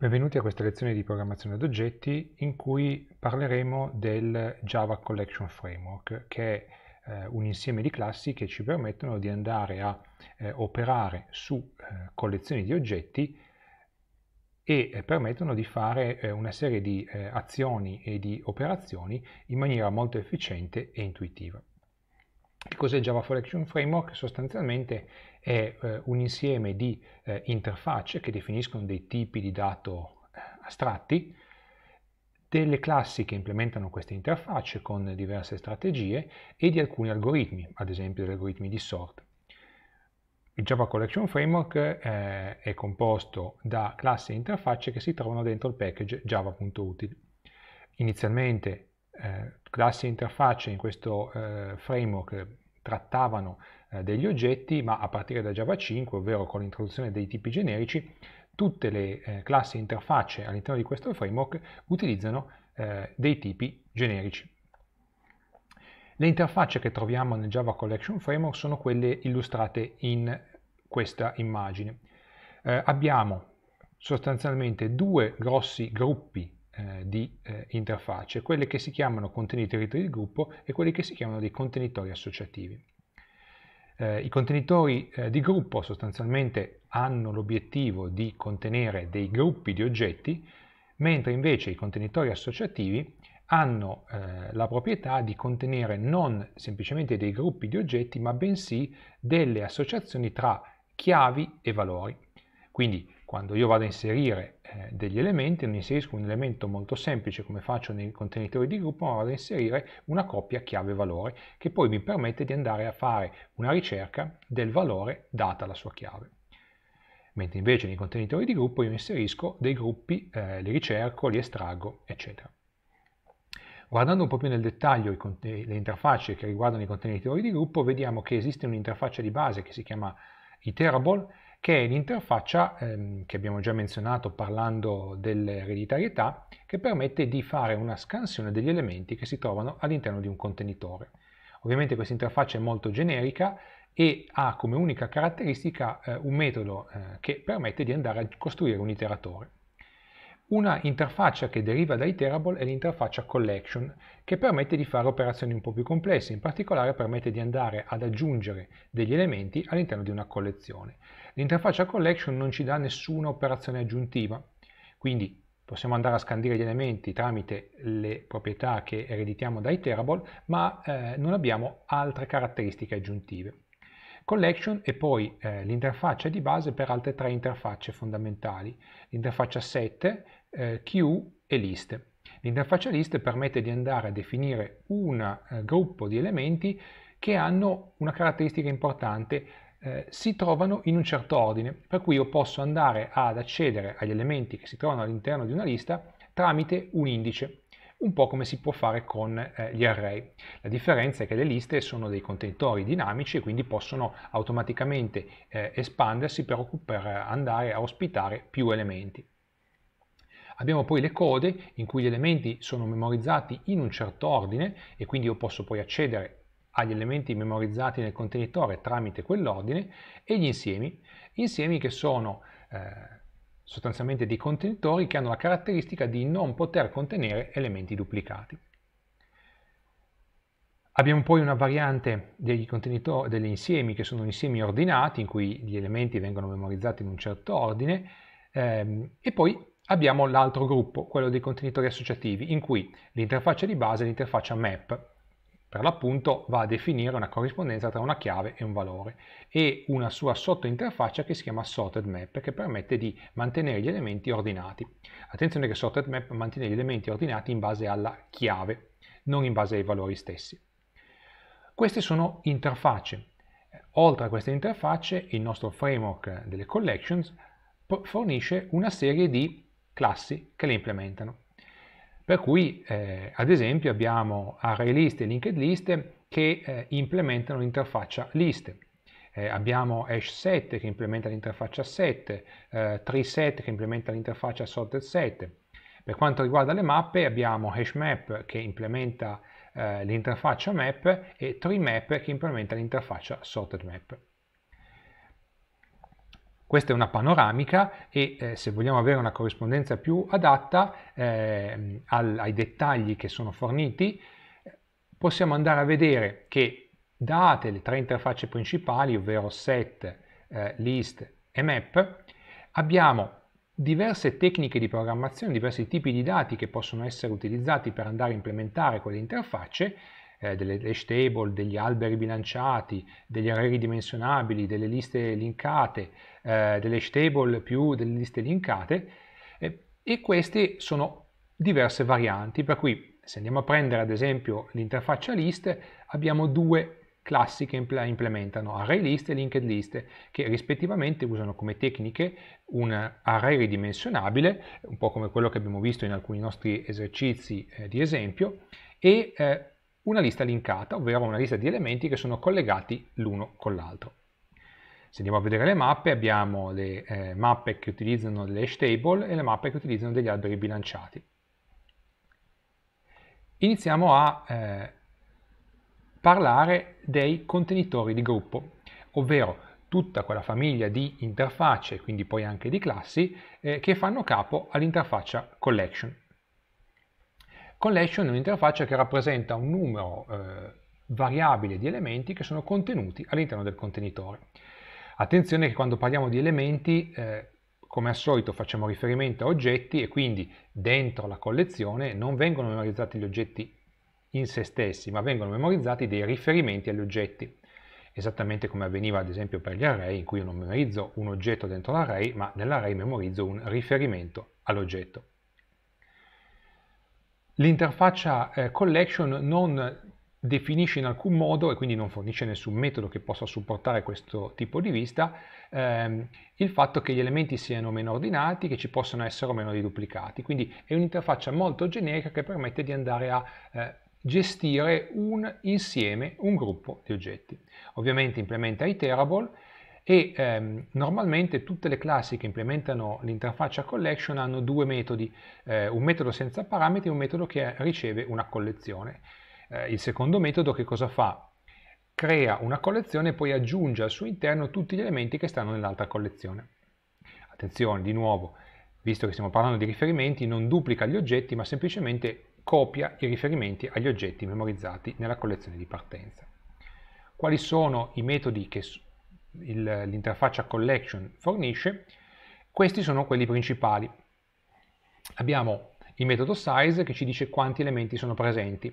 Benvenuti a questa lezione di programmazione ad oggetti in cui parleremo del Java Collection Framework, che è eh, un insieme di classi che ci permettono di andare a eh, operare su eh, collezioni di oggetti e eh, permettono di fare eh, una serie di eh, azioni e di operazioni in maniera molto efficiente e intuitiva. Che cos'è Java for Action Framework? Sostanzialmente è eh, un insieme di eh, interfacce che definiscono dei tipi di dato eh, astratti, delle classi che implementano queste interfacce con diverse strategie e di alcuni algoritmi, ad esempio gli algoritmi di sort. Il Java Collection Framework eh, è composto da classi e interfacce che si trovano dentro il package java.util. Inizialmente eh, classe e interfacce in questo eh, framework trattavano eh, degli oggetti, ma a partire da Java 5, ovvero con l'introduzione dei tipi generici, tutte le eh, classi e interfacce all'interno di questo framework utilizzano eh, dei tipi generici. Le interfacce che troviamo nel Java Collection Framework sono quelle illustrate in questa immagine. Eh, abbiamo sostanzialmente due grossi gruppi eh, di eh, interfacce, quelle che si chiamano contenitori di gruppo e quelli che si chiamano dei contenitori associativi. Eh, I contenitori eh, di gruppo sostanzialmente hanno l'obiettivo di contenere dei gruppi di oggetti, mentre invece i contenitori associativi hanno eh, la proprietà di contenere non semplicemente dei gruppi di oggetti, ma bensì delle associazioni tra chiavi e valori. Quindi quando io vado a inserire eh, degli elementi, non inserisco un elemento molto semplice come faccio nei contenitori di gruppo, ma vado a inserire una coppia chiave-valore che poi mi permette di andare a fare una ricerca del valore data la sua chiave. Mentre invece nei contenitori di gruppo io inserisco dei gruppi, eh, li ricerco, li estraggo, eccetera. Guardando un po' più nel dettaglio le interfacce che riguardano i contenitori di gruppo, vediamo che esiste un'interfaccia di base che si chiama iterable, che è l'interfaccia ehm, che abbiamo già menzionato parlando dell'ereditarietà, che permette di fare una scansione degli elementi che si trovano all'interno di un contenitore. Ovviamente questa interfaccia è molto generica e ha come unica caratteristica eh, un metodo eh, che permette di andare a costruire un iteratore. Una interfaccia che deriva da Iterable è l'interfaccia Collection, che permette di fare operazioni un po' più complesse, in particolare permette di andare ad aggiungere degli elementi all'interno di una collezione. L'interfaccia collection non ci dà nessuna operazione aggiuntiva, quindi possiamo andare a scandire gli elementi tramite le proprietà che ereditiamo dai terable, ma eh, non abbiamo altre caratteristiche aggiuntive. Collection e poi eh, l'interfaccia di base per altre tre interfacce fondamentali, l'interfaccia set, eh, queue e list. L'interfaccia list permette di andare a definire un eh, gruppo di elementi che hanno una caratteristica importante eh, si trovano in un certo ordine, per cui io posso andare ad accedere agli elementi che si trovano all'interno di una lista tramite un indice, un po' come si può fare con eh, gli array. La differenza è che le liste sono dei contenitori dinamici e quindi possono automaticamente eh, espandersi per, per andare a ospitare più elementi. Abbiamo poi le code in cui gli elementi sono memorizzati in un certo ordine e quindi io posso poi accedere agli elementi memorizzati nel contenitore tramite quell'ordine e gli insiemi, insiemi che sono eh, sostanzialmente dei contenitori che hanno la caratteristica di non poter contenere elementi duplicati. Abbiamo poi una variante degli, degli insiemi che sono insiemi ordinati in cui gli elementi vengono memorizzati in un certo ordine ehm, e poi abbiamo l'altro gruppo, quello dei contenitori associativi, in cui l'interfaccia di base è l'interfaccia map, per l'appunto va a definire una corrispondenza tra una chiave e un valore e una sua sottointerfaccia che si chiama sorted map che permette di mantenere gli elementi ordinati. Attenzione che sorted map mantiene gli elementi ordinati in base alla chiave, non in base ai valori stessi. Queste sono interfacce. Oltre a queste interfacce il nostro framework delle collections fornisce una serie di classi che le implementano. Per cui, eh, ad esempio, abbiamo ArrayList e LinkedList che eh, implementano l'interfaccia list. Eh, abbiamo hash 7 che implementa l'interfaccia set, eh, tree che implementa l'interfaccia sorted set. Per quanto riguarda le mappe abbiamo HashMap che implementa eh, l'interfaccia map e tree che implementa l'interfaccia sorted map. Questa è una panoramica e eh, se vogliamo avere una corrispondenza più adatta eh, al, ai dettagli che sono forniti, possiamo andare a vedere che date le tre interfacce principali, ovvero set, eh, list e map, abbiamo diverse tecniche di programmazione, diversi tipi di dati che possono essere utilizzati per andare a implementare quelle interfacce eh, delle hash table, degli alberi bilanciati, degli array dimensionabili, delle liste linkate, eh, delle hash table più delle liste linkate eh, e queste sono diverse varianti per cui se andiamo a prendere ad esempio l'interfaccia list abbiamo due classi che implementano array list e linked list che rispettivamente usano come tecniche un array ridimensionabile un po' come quello che abbiamo visto in alcuni nostri esercizi eh, di esempio e eh, una lista linkata, ovvero una lista di elementi che sono collegati l'uno con l'altro. Se andiamo a vedere le mappe, abbiamo le eh, mappe che utilizzano le hash table e le mappe che utilizzano degli alberi bilanciati. Iniziamo a eh, parlare dei contenitori di gruppo, ovvero tutta quella famiglia di interfacce, quindi poi anche di classi, eh, che fanno capo all'interfaccia collection. Collection è un'interfaccia che rappresenta un numero eh, variabile di elementi che sono contenuti all'interno del contenitore. Attenzione che quando parliamo di elementi, eh, come al solito facciamo riferimento a oggetti e quindi dentro la collezione non vengono memorizzati gli oggetti in se stessi, ma vengono memorizzati dei riferimenti agli oggetti, esattamente come avveniva ad esempio per gli array, in cui io non memorizzo un oggetto dentro l'array, ma nell'array memorizzo un riferimento all'oggetto. L'interfaccia eh, collection non definisce in alcun modo e quindi non fornisce nessun metodo che possa supportare questo tipo di vista ehm, il fatto che gli elementi siano meno ordinati, che ci possano essere o meno riduplicati. Quindi è un'interfaccia molto generica che permette di andare a eh, gestire un insieme, un gruppo di oggetti. Ovviamente implementa iterable e ehm, normalmente tutte le classi che implementano l'interfaccia collection hanno due metodi, eh, un metodo senza parametri e un metodo che riceve una collezione. Eh, il secondo metodo che cosa fa? Crea una collezione e poi aggiunge al suo interno tutti gli elementi che stanno nell'altra collezione. Attenzione, di nuovo, visto che stiamo parlando di riferimenti, non duplica gli oggetti ma semplicemente copia i riferimenti agli oggetti memorizzati nella collezione di partenza. Quali sono i metodi che l'interfaccia collection fornisce, questi sono quelli principali. Abbiamo il metodo size che ci dice quanti elementi sono presenti,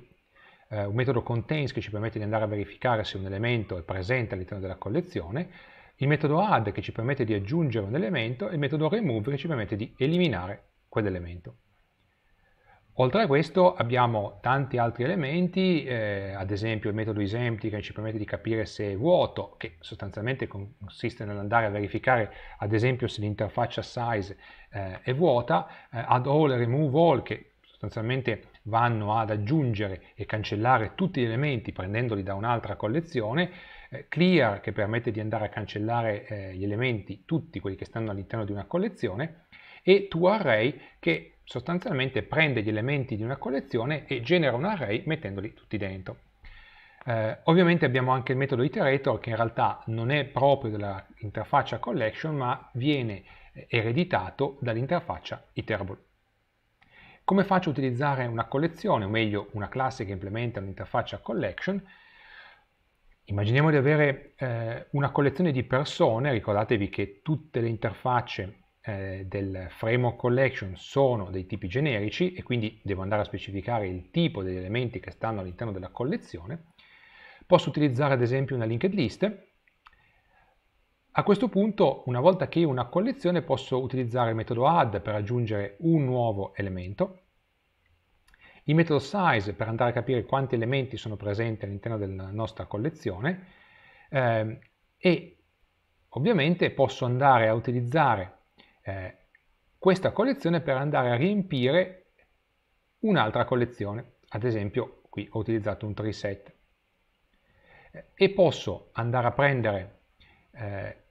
eh, un metodo contains che ci permette di andare a verificare se un elemento è presente all'interno della collezione, il metodo add che ci permette di aggiungere un elemento e il metodo remove che ci permette di eliminare quell'elemento. Oltre a questo abbiamo tanti altri elementi, eh, ad esempio il metodo isempty che ci permette di capire se è vuoto, che sostanzialmente consiste nell'andare a verificare ad esempio se l'interfaccia size eh, è vuota, eh, add all e remove all che sostanzialmente vanno ad aggiungere e cancellare tutti gli elementi prendendoli da un'altra collezione, eh, clear che permette di andare a cancellare eh, gli elementi, tutti quelli che stanno all'interno di una collezione, e toArray che sostanzialmente prende gli elementi di una collezione e genera un array mettendoli tutti dentro. Eh, ovviamente abbiamo anche il metodo iterator che in realtà non è proprio dell'interfaccia collection ma viene eh, ereditato dall'interfaccia iterable. Come faccio a utilizzare una collezione, o meglio una classe che implementa un'interfaccia collection? Immaginiamo di avere eh, una collezione di persone, ricordatevi che tutte le interfacce eh, del framework collection sono dei tipi generici e quindi devo andare a specificare il tipo degli elementi che stanno all'interno della collezione. Posso utilizzare ad esempio una linked list. A questo punto, una volta che ho una collezione, posso utilizzare il metodo add per aggiungere un nuovo elemento, il metodo size per andare a capire quanti elementi sono presenti all'interno della nostra collezione eh, e ovviamente posso andare a utilizzare eh, questa collezione per andare a riempire un'altra collezione. Ad esempio qui ho utilizzato un tree set eh, e posso andare a prendere eh,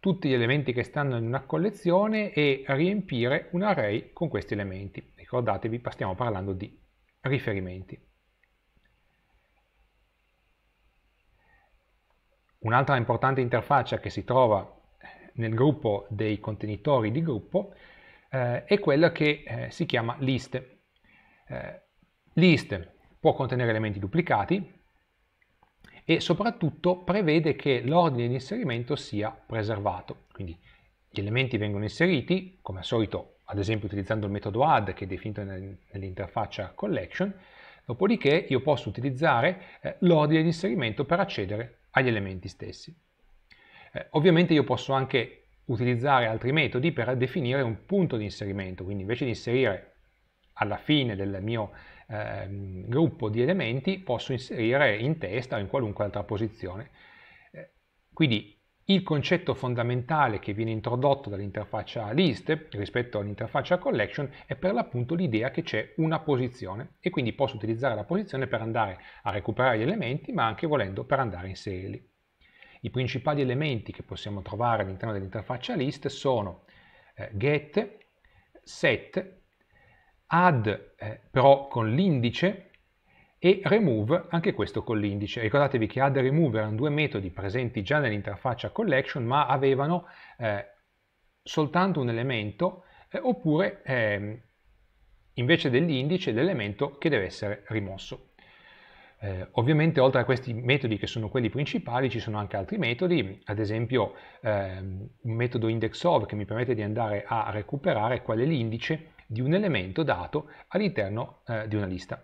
tutti gli elementi che stanno in una collezione e riempire un array con questi elementi. Ricordatevi, stiamo parlando di riferimenti. Un'altra importante interfaccia che si trova nel gruppo dei contenitori di gruppo eh, è quella che eh, si chiama list. Eh, list può contenere elementi duplicati e soprattutto prevede che l'ordine di inserimento sia preservato. Quindi gli elementi vengono inseriti, come al solito, ad esempio utilizzando il metodo add che è definito nel, nell'interfaccia collection, dopodiché io posso utilizzare eh, l'ordine di inserimento per accedere agli elementi stessi. Eh, ovviamente io posso anche utilizzare altri metodi per definire un punto di inserimento, quindi invece di inserire alla fine del mio eh, gruppo di elementi posso inserire in testa o in qualunque altra posizione. Eh, quindi il concetto fondamentale che viene introdotto dall'interfaccia list rispetto all'interfaccia collection è per l'appunto l'idea che c'è una posizione e quindi posso utilizzare la posizione per andare a recuperare gli elementi ma anche volendo per andare a inserirli. I principali elementi che possiamo trovare all'interno dell'interfaccia list sono eh, get, set, add eh, però con l'indice e remove anche questo con l'indice. Ricordatevi che add e remove erano due metodi presenti già nell'interfaccia collection ma avevano eh, soltanto un elemento eh, oppure ehm, invece dell'indice l'elemento che deve essere rimosso. Eh, ovviamente oltre a questi metodi che sono quelli principali ci sono anche altri metodi, ad esempio eh, un metodo indexOf che mi permette di andare a recuperare qual è l'indice di un elemento dato all'interno eh, di una lista.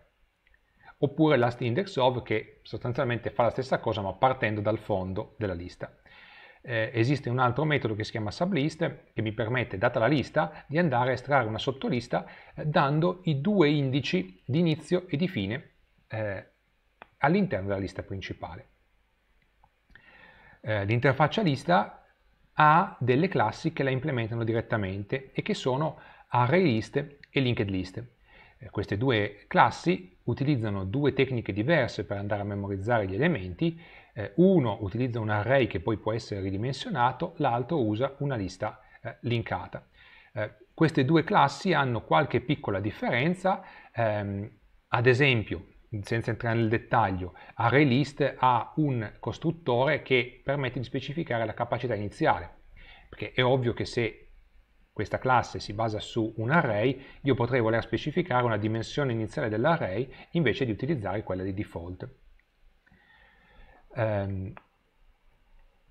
Oppure lastIndexOf che sostanzialmente fa la stessa cosa ma partendo dal fondo della lista. Eh, esiste un altro metodo che si chiama sublist che mi permette, data la lista, di andare a estrarre una sottolista eh, dando i due indici di inizio e di fine eh, all'interno della lista principale. Eh, l'interfaccia lista ha delle classi che la implementano direttamente e che sono ArrayList e LinkedList. Eh, queste due classi utilizzano due tecniche diverse per andare a memorizzare gli elementi. Eh, uno utilizza un array che poi può essere ridimensionato, l'altro usa una lista eh, linkata. Eh, queste due classi hanno qualche piccola differenza, ehm, ad esempio senza entrare nel dettaglio, ArrayList ha un costruttore che permette di specificare la capacità iniziale, perché è ovvio che se questa classe si basa su un array, io potrei voler specificare una dimensione iniziale dell'array invece di utilizzare quella di default. Um,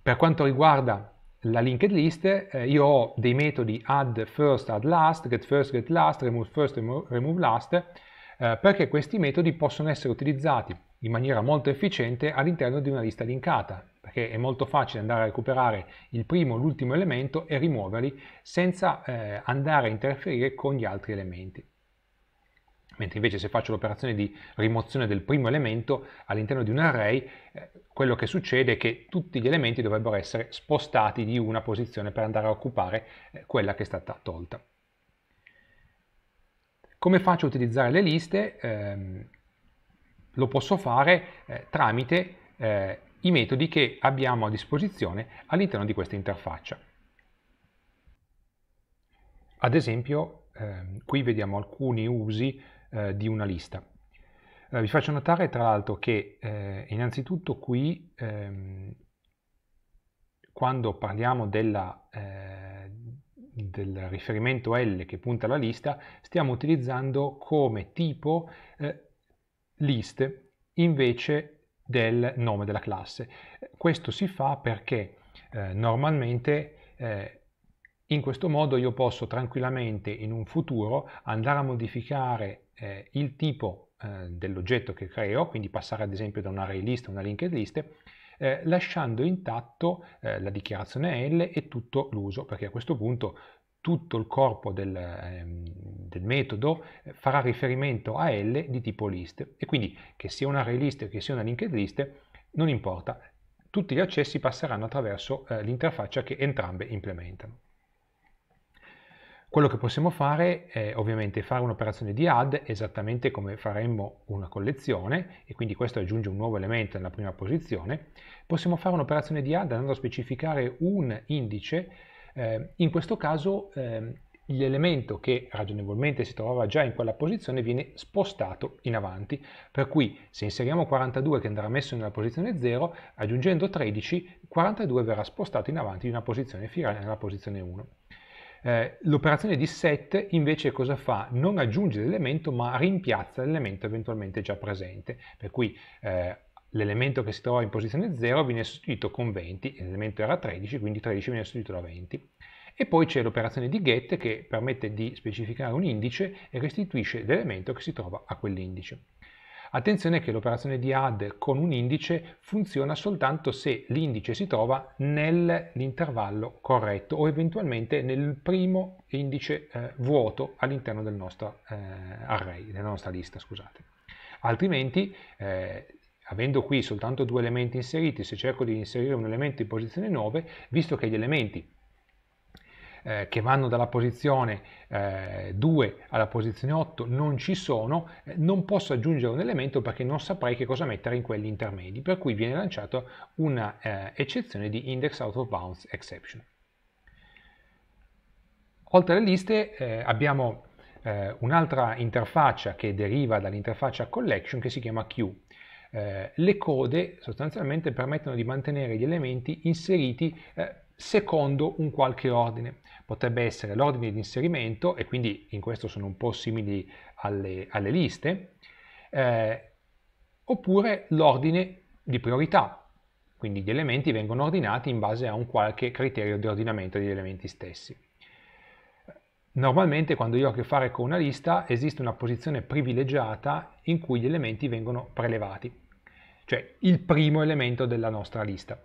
per quanto riguarda la linked list, eh, io ho dei metodi add first, add last, get first, get last, remove first, remove last, eh, perché questi metodi possono essere utilizzati in maniera molto efficiente all'interno di una lista linkata, perché è molto facile andare a recuperare il primo e l'ultimo elemento e rimuoverli senza eh, andare a interferire con gli altri elementi. Mentre invece se faccio l'operazione di rimozione del primo elemento all'interno di un array, eh, quello che succede è che tutti gli elementi dovrebbero essere spostati di una posizione per andare a occupare eh, quella che è stata tolta. Come faccio a utilizzare le liste? Ehm, lo posso fare eh, tramite eh, i metodi che abbiamo a disposizione all'interno di questa interfaccia. Ad esempio, ehm, qui vediamo alcuni usi eh, di una lista. vi faccio notare tra l'altro che innanzitutto qui ehm, quando parliamo della, eh, del riferimento L che punta alla lista stiamo utilizzando come tipo eh, list invece del nome della classe. Questo si fa perché eh, normalmente eh, in questo modo io posso tranquillamente in un futuro andare a modificare eh, il tipo eh, dell'oggetto che creo, quindi passare ad esempio da un array list a una linked list eh, lasciando intatto eh, la dichiarazione L e tutto l'uso, perché a questo punto tutto il corpo del, ehm, del metodo eh, farà riferimento a L di tipo list e quindi che sia una array list o che sia una linked list non importa, tutti gli accessi passeranno attraverso eh, l'interfaccia che entrambe implementano. Quello che possiamo fare è ovviamente fare un'operazione di add esattamente come faremmo una collezione e quindi questo aggiunge un nuovo elemento nella prima posizione. Possiamo fare un'operazione di add andando a specificare un indice, eh, in questo caso eh, l'elemento che ragionevolmente si trovava già in quella posizione viene spostato in avanti, per cui se inseriamo 42 che andrà messo nella posizione 0, aggiungendo 13, 42 verrà spostato in avanti di una posizione finale nella posizione 1. Eh, l'operazione di set invece cosa fa? Non aggiunge l'elemento ma rimpiazza l'elemento eventualmente già presente, per cui eh, l'elemento che si trova in posizione 0 viene sostituito con 20, l'elemento era 13, quindi 13 viene sostituito da 20. E poi c'è l'operazione di get che permette di specificare un indice e restituisce l'elemento che si trova a quell'indice. Attenzione che l'operazione di add con un indice funziona soltanto se l'indice si trova nell'intervallo corretto o eventualmente nel primo indice eh, vuoto all'interno del nostro eh, array, della nostra lista, scusate. Altrimenti eh, avendo qui soltanto due elementi inseriti, se cerco di inserire un elemento in posizione 9, visto che gli elementi eh, che vanno dalla posizione eh, 2 alla posizione 8 non ci sono, eh, non posso aggiungere un elemento perché non saprei che cosa mettere in quelli intermedi, per cui viene lanciata una eh, eccezione di index out of bounds exception. Oltre alle liste eh, abbiamo un'altra interfaccia che deriva dall'interfaccia collection che si chiama Q. Eh, le code sostanzialmente permettono di mantenere gli elementi inseriti eh, secondo un qualche ordine. Potrebbe essere l'ordine di inserimento, e quindi in questo sono un po' simili alle, alle liste, eh, oppure l'ordine di priorità, quindi gli elementi vengono ordinati in base a un qualche criterio di ordinamento degli elementi stessi. Normalmente quando io ho a che fare con una lista esiste una posizione privilegiata in cui gli elementi vengono prelevati, cioè il primo elemento della nostra lista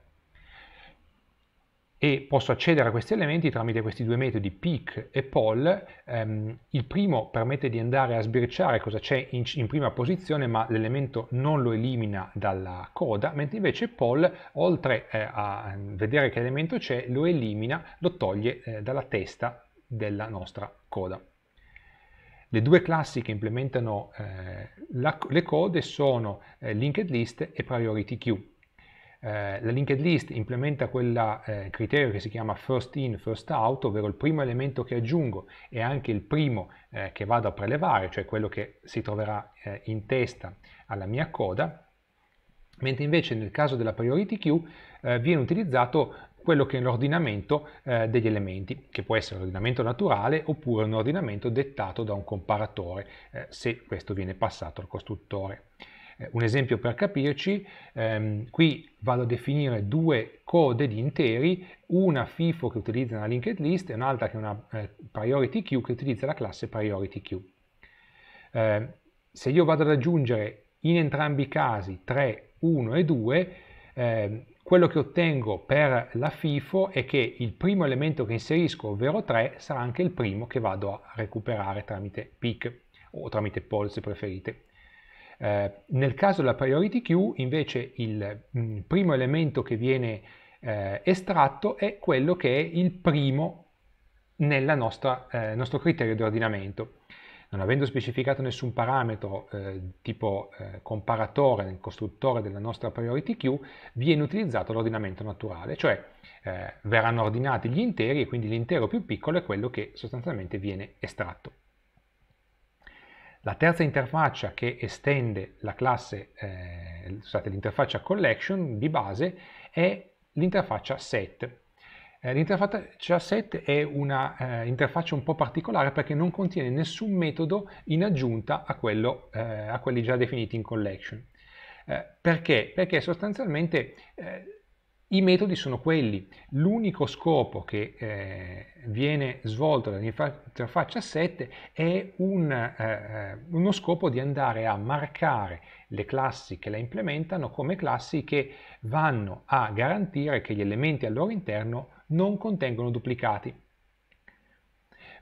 e posso accedere a questi elementi tramite questi due metodi pick e poll. Ehm, il primo permette di andare a sbirciare cosa c'è in, in, prima posizione ma l'elemento non lo elimina dalla coda, mentre invece poll oltre eh, a vedere che elemento c'è lo elimina, lo toglie eh, dalla testa della nostra coda. Le due classi che implementano eh, la, le code sono eh, linked list e priority queue. Eh, la linked list implementa quel eh, criterio che si chiama first in, first out, ovvero il primo elemento che aggiungo è anche il primo eh, che vado a prelevare, cioè quello che si troverà eh, in testa alla mia coda, mentre invece nel caso della priority queue eh, viene utilizzato quello che è l'ordinamento eh, degli elementi, che può essere un ordinamento naturale oppure un ordinamento dettato da un comparatore, eh, se questo viene passato al costruttore. Eh, un esempio per capirci, ehm, qui vado a definire due code di interi, una FIFO che utilizza una linked list e un'altra che è una eh, priority queue che utilizza la classe priority queue. Eh, se io vado ad aggiungere in entrambi i casi 3, 1 e 2, eh, quello che ottengo per la FIFO è che il primo elemento che inserisco, ovvero 3, sarà anche il primo che vado a recuperare tramite PIC o tramite poll se preferite. Eh, nel caso della priority queue invece il mh, mm, primo elemento che viene eh, estratto è quello che è il primo eh, nel eh, nostro criterio di ordinamento. Non avendo specificato nessun parametro eh, tipo comparatore nel costruttore della nostra priority queue, viene utilizzato l'ordinamento naturale, cioè verranno ordinati gli interi e quindi l'intero più piccolo è quello che sostanzialmente viene estratto. La terza interfaccia che estende la classe, eh, scusate, l'interfaccia collection di base è l'interfaccia set. Eh, l'interfaccia set è un'interfaccia eh, un po' particolare perché non contiene nessun metodo in aggiunta a, quello, eh, a quelli già definiti in collection. Eh, perché? Perché sostanzialmente i metodi sono quelli. L'unico scopo che eh, viene svolto dall'interfaccia 7 è un, eh, eh, uno scopo di andare a marcare le classi che la implementano come classi che vanno a garantire che gli elementi al loro interno non contengono duplicati.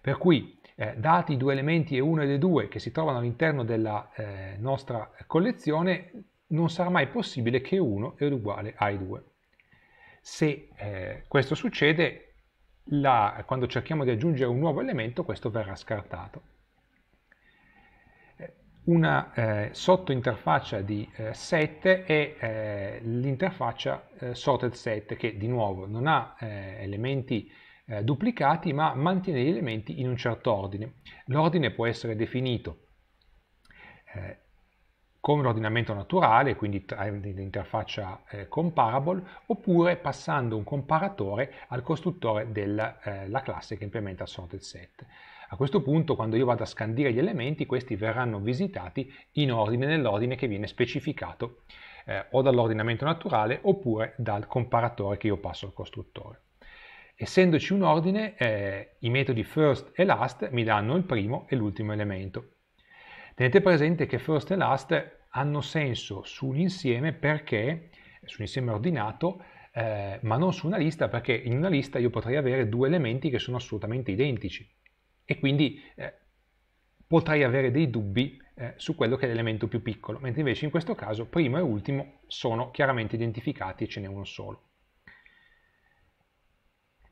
Per cui, eh, dati i due elementi E1 ed E2 che si trovano all'interno della eh, nostra collezione, non sarà mai possibile che uno è uguale ai due. Se eh, questo succede, la, quando cerchiamo di aggiungere un nuovo elemento, questo verrà scartato. Eh, una eh, sottointerfaccia di eh, set è eh, l'interfaccia eh, sorted set che di nuovo non ha elementi duplicati ma mantiene gli elementi in un certo ordine. L'ordine può essere definito come l'ordinamento naturale, quindi l'interfaccia eh, comparable, oppure passando un comparatore al costruttore della eh, classe che implementa sorted set. A questo punto, quando io vado a scandire gli elementi, questi verranno visitati in ordine nell'ordine che viene specificato eh, o dall'ordinamento naturale oppure dal comparatore che io passo al costruttore. Essendoci un ordine, eh, i metodi first e last mi danno il primo e l'ultimo elemento Tenete presente che first e last hanno senso su un insieme perché, su un insieme ordinato, eh, ma non su una lista perché in una lista io potrei avere due elementi che sono assolutamente identici e quindi eh, potrei avere dei dubbi eh, su quello che è l'elemento più piccolo, mentre invece in questo caso primo e ultimo sono chiaramente identificati e ce n'è uno solo.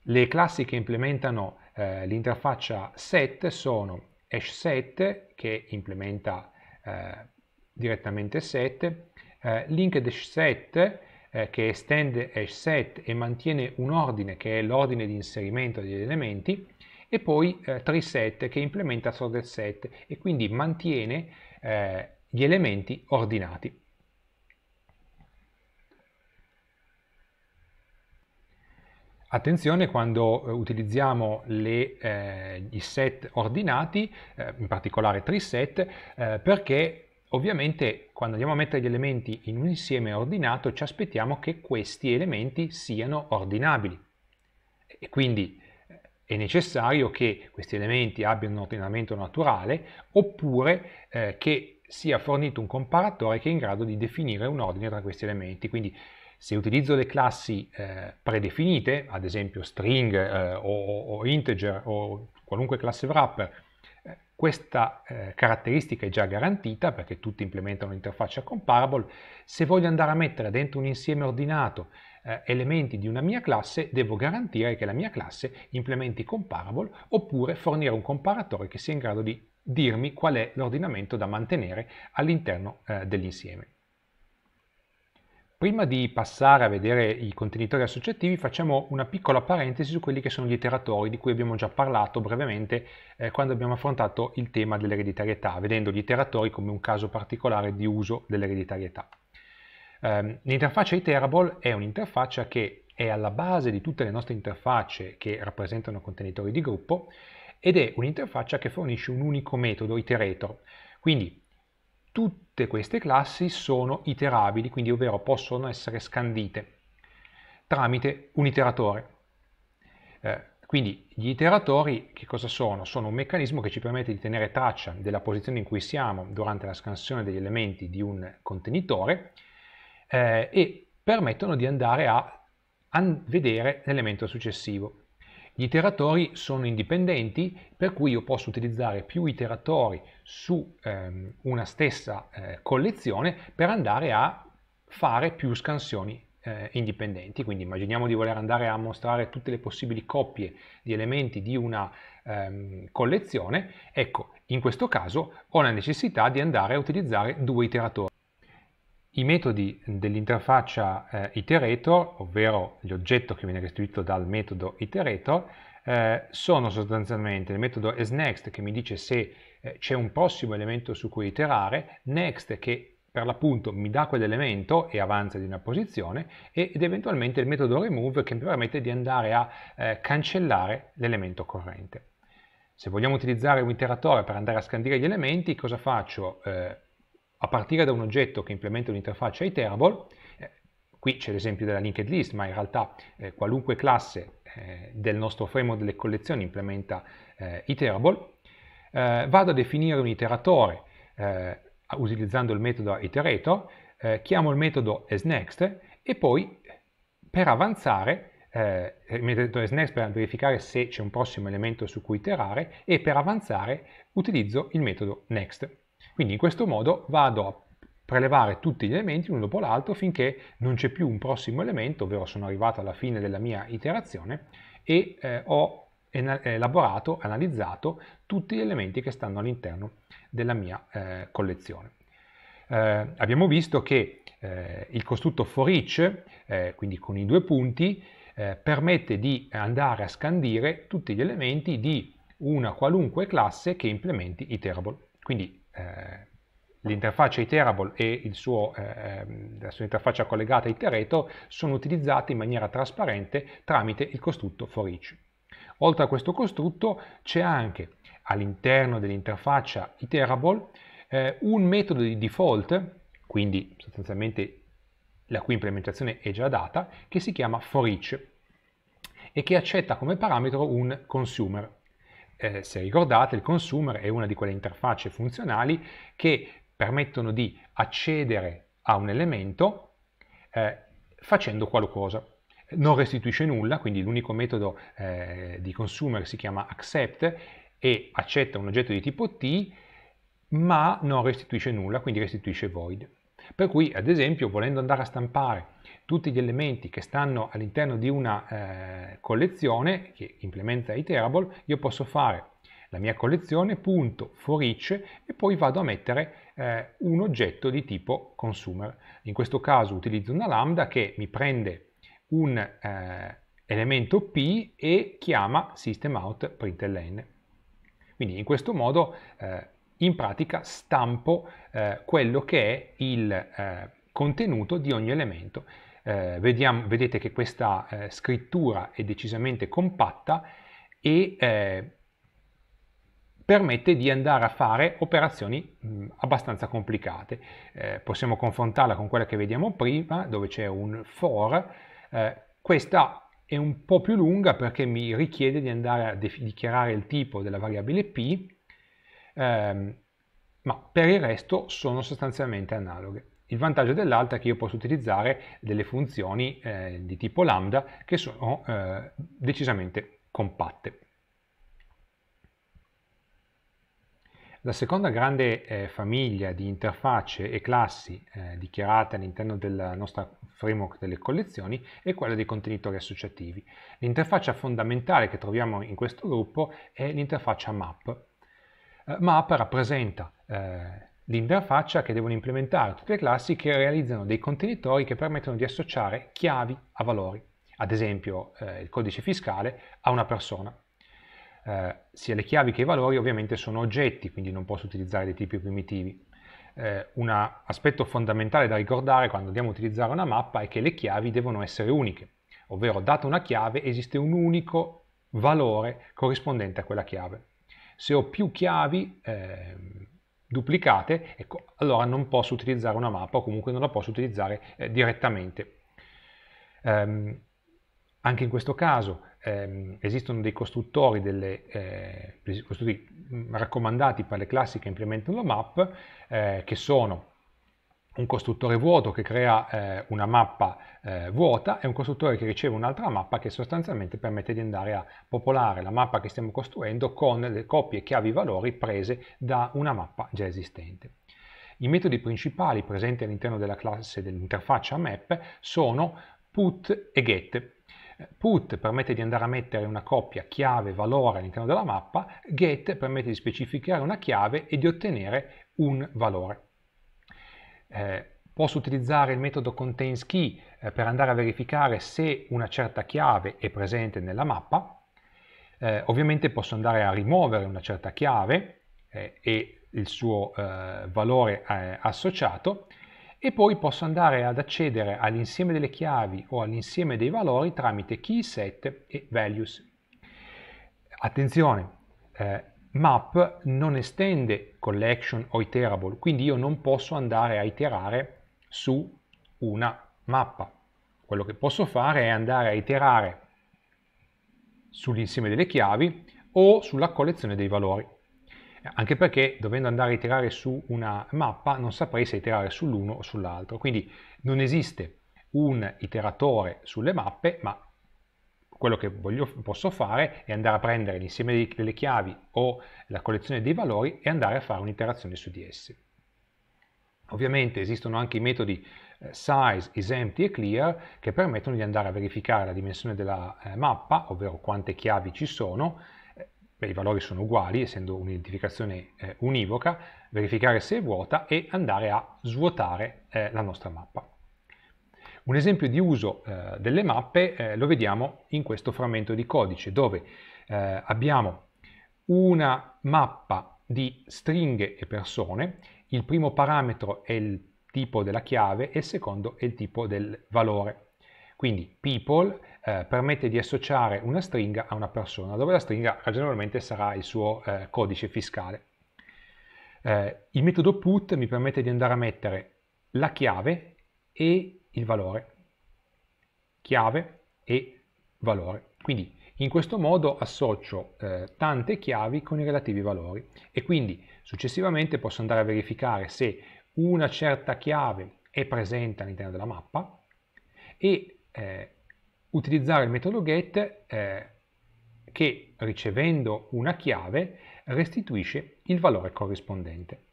Le classi che implementano eh, l'interfaccia set sono hash set che implementa eh, direttamente set, eh, linked hash set eh, che estende hash set e mantiene un ordine che è l'ordine di inserimento degli elementi e poi eh, treeSet che implementa sorted set e quindi mantiene eh, gli elementi ordinati. Attenzione quando eh, utilizziamo le, eh, i set ordinati, eh, in particolare triset, eh, perché ovviamente quando andiamo a mettere gli elementi in un insieme ordinato ci aspettiamo che questi elementi siano ordinabili. E quindi eh, è necessario che questi elementi abbiano un ordinamento naturale oppure eh, che sia fornito un comparatore che è in grado di definire un ordine tra questi elementi. Quindi se utilizzo le classi eh, predefinite, ad esempio string eh, o, o, integer o qualunque classe wrapper, eh, questa eh, caratteristica è già garantita perché tutti implementano l'interfaccia comparable. Se voglio andare a mettere dentro un insieme ordinato eh, elementi di una mia classe, devo garantire che la mia classe implementi comparable oppure fornire un comparatore che sia in grado di dirmi qual è l'ordinamento da mantenere all'interno eh, dell'insieme. Prima di passare a vedere i contenitori associativi facciamo una piccola parentesi su quelli che sono gli iteratori di cui abbiamo già parlato brevemente eh, quando abbiamo affrontato il tema dell'ereditarietà, vedendo gli iteratori come un caso particolare di uso dell'ereditarietà. Eh, l'interfaccia iterable è un'interfaccia che è alla base di tutte le nostre interfacce che rappresentano contenitori di gruppo ed è un'interfaccia che fornisce un unico metodo iterator. Quindi Tutte queste classi sono iterabili, quindi ovvero possono essere scandite tramite un iteratore. Eh, quindi gli iteratori che cosa sono? Sono un meccanismo che ci permette di tenere traccia della posizione in cui siamo durante la scansione degli elementi di un contenitore eh, e permettono di andare a, a vedere l'elemento successivo. Gli iteratori sono indipendenti, per cui io posso utilizzare più iteratori su ehm, una stessa eh, collezione per andare a fare più scansioni eh, indipendenti. Quindi immaginiamo di voler andare a mostrare tutte le possibili coppie di elementi di una ehm, collezione. Ecco, in questo caso ho la necessità di andare a utilizzare due iteratori. I metodi dell'interfaccia eh, iterator, ovvero l'oggetto che viene restituito dal metodo iterator, eh, sono sostanzialmente il metodo isNext che mi dice se eh, c'è un prossimo elemento su cui iterare, next che per l'appunto mi dà quell'elemento e avanza di una posizione ed eventualmente il metodo remove che mi permette di andare a eh, cancellare l'elemento corrente. Se vogliamo utilizzare un iteratore per andare a scandire gli elementi, cosa faccio? Eh, a partire da un oggetto che implementa un'interfaccia iterable, eh, qui c'è l'esempio della linked list, ma in realtà eh, qualunque classe eh, del nostro framework delle collezioni implementa eh, iterable, vado a definire un iteratore utilizzando il metodo iterator, chiamo il metodo asNext e poi per avanzare eh, il metodo asNext per verificare se c'è un prossimo elemento su cui iterare e per avanzare utilizzo il metodo next. Quindi in questo modo vado a prelevare tutti gli elementi uno dopo l'altro finché non c'è più un prossimo elemento, ovvero sono arrivato alla fine della mia iterazione e eh, ho eh, elaborato, analizzato tutti gli elementi che stanno all'interno della mia eh, collezione. Eh, abbiamo visto che eh, il costrutto for each, eh, quindi con i due punti, eh, permette di andare a scandire tutti gli elementi di una qualunque classe che implementi iterable. Quindi eh, l'interfaccia iterable e suo, eh, ehm, la sua interfaccia collegata iterator sono utilizzate in maniera trasparente tramite il costrutto for each. Oltre a questo costrutto c'è anche all'interno dell'interfaccia iterable eh, un metodo di default, quindi sostanzialmente la cui implementazione è già data, che si chiama forEach e che accetta come parametro un consumer eh, se ricordate, il consumer è una di quelle interfacce funzionali che permettono di accedere a un elemento eh, facendo qualcosa. Non restituisce nulla, quindi l'unico metodo eh, di consumer si chiama accept e accetta un oggetto di tipo t, ma non restituisce nulla, quindi restituisce void. Per cui, ad esempio, volendo andare a stampare tutti gli elementi che stanno all'interno di una eh, collezione che implementa iterable, io posso fare la mia collezione, punto, for each, e poi vado a mettere eh, un oggetto di tipo consumer. In questo caso utilizzo una lambda che mi prende un eh, elemento p e chiama systemout println. Quindi in questo modo eh, in pratica stampo eh, quello che è il eh, contenuto di ogni elemento eh, vediamo, vedete che questa eh, scrittura è decisamente compatta e eh, permette di andare a fare operazioni mh, abbastanza complicate. Eh, possiamo confrontarla con quella che vediamo prima, dove c'è un for. Eh, questa è un po' più lunga perché mi richiede di andare a dichiarare il tipo della variabile p, ehm, ma per il resto sono sostanzialmente analoghe. Il vantaggio dell'altra è che io posso utilizzare delle funzioni eh, di tipo lambda che sono eh, decisamente compatte. La seconda grande eh, famiglia di interfacce e classi eh, dichiarate all'interno del nostro framework delle collezioni è quella dei contenitori associativi. L'interfaccia fondamentale che troviamo in questo gruppo è l'interfaccia map. Eh, map rappresenta eh, l'interfaccia che devono implementare tutte le classi che realizzano dei contenitori che permettono di associare chiavi a valori, ad esempio eh, il codice fiscale a una persona. Eh, sia le chiavi che i valori ovviamente sono oggetti, quindi non posso utilizzare dei tipi primitivi. Eh, un aspetto fondamentale da ricordare quando andiamo a utilizzare una mappa è che le chiavi devono essere uniche, ovvero data una chiave esiste un unico valore corrispondente a quella chiave. Se ho più chiavi ehm, duplicate, ecco, allora non posso utilizzare una mappa o comunque non la posso utilizzare eh, direttamente. Ehm, anche in questo caso ehm, esistono dei costruttori, delle, eh, costruttori mm, raccomandati per le classi che implementano la map, eh, che sono un costruttore vuoto che crea eh, una mappa eh, vuota e un costruttore che riceve un'altra mappa che sostanzialmente permette di andare a popolare la mappa che stiamo costruendo con le coppie chiavi-valori prese da una mappa già esistente. I metodi principali presenti all'interno della classe dell'interfaccia map sono put e get. Put permette di andare a mettere una coppia chiave-valore all'interno della mappa, get permette di specificare una chiave e di ottenere un valore eh, posso utilizzare il metodo contains key eh, per andare a verificare se una certa chiave è presente nella mappa, eh, ovviamente posso andare a rimuovere una certa chiave eh, e il suo eh, valore eh, associato e poi posso andare ad accedere all'insieme delle chiavi o all'insieme dei valori tramite key set e values. Attenzione, eh, map non estende collection o iterable, quindi io non posso andare a iterare su una mappa. Quello che posso fare è andare a iterare sull'insieme delle chiavi o sulla collezione dei valori. Anche perché dovendo andare a iterare su una mappa non saprei se iterare sull'uno o sull'altro, quindi non esiste un iteratore sulle mappe, ma quello che voglio, posso fare è andare a prendere l'insieme delle chiavi o la collezione dei valori e andare a fare un'interazione su di essi. Ovviamente esistono anche i metodi eh, size, is empty e clear che permettono di andare a verificare la dimensione della eh, mappa, ovvero quante chiavi ci sono, eh, i valori sono uguali essendo un'identificazione univoca, verificare se è vuota e andare a svuotare la nostra mappa. Un esempio di uso eh, delle mappe eh, lo vediamo in questo frammento di codice dove eh, abbiamo una mappa di stringhe e persone, il primo parametro è il tipo della chiave e il secondo è il tipo del valore. Quindi people eh, permette di associare una stringa a una persona, dove la stringa ragionevolmente sarà il suo eh, codice fiscale. Eh, il metodo put mi permette di andare a mettere la chiave e il valore chiave e valore. Quindi in questo modo associo eh, tante chiavi con i relativi valori e quindi successivamente posso andare a verificare se una certa chiave è presente all'interno della mappa e eh, utilizzare il metodo get eh, che ricevendo una chiave restituisce il valore corrispondente.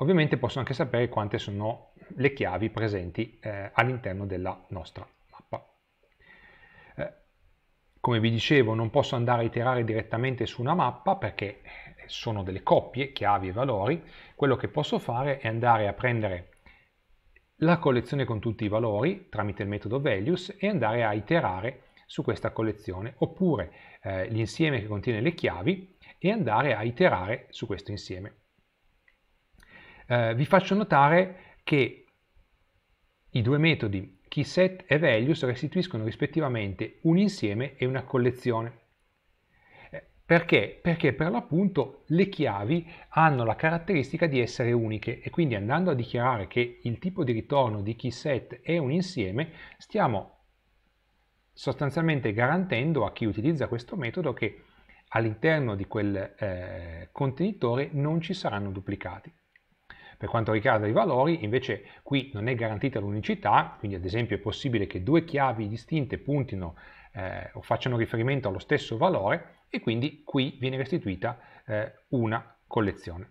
Ovviamente posso anche sapere quante sono le chiavi presenti eh, all'interno della nostra mappa. Eh, come vi dicevo non posso andare a iterare direttamente su una mappa perché eh, sono delle coppie, chiavi e valori. Quello che posso fare è andare a prendere la collezione con tutti i valori tramite il metodo values e andare a iterare su questa collezione oppure eh, l'insieme che contiene le chiavi e andare a iterare su questo insieme. Eh, vi faccio notare che i due metodi keySet e values restituiscono rispettivamente un insieme e una collezione. Eh, perché? Perché per l'appunto le chiavi hanno la caratteristica di essere uniche e quindi andando a dichiarare che il tipo di ritorno di keySet è un insieme, stiamo sostanzialmente garantendo a chi utilizza questo metodo che all'interno di quel eh, contenitore non ci saranno duplicati. Per quanto riguarda i valori, invece qui non è garantita l'unicità, quindi ad esempio è possibile che due chiavi distinte puntino eh, o facciano riferimento allo stesso valore e quindi qui viene restituita eh, una collezione.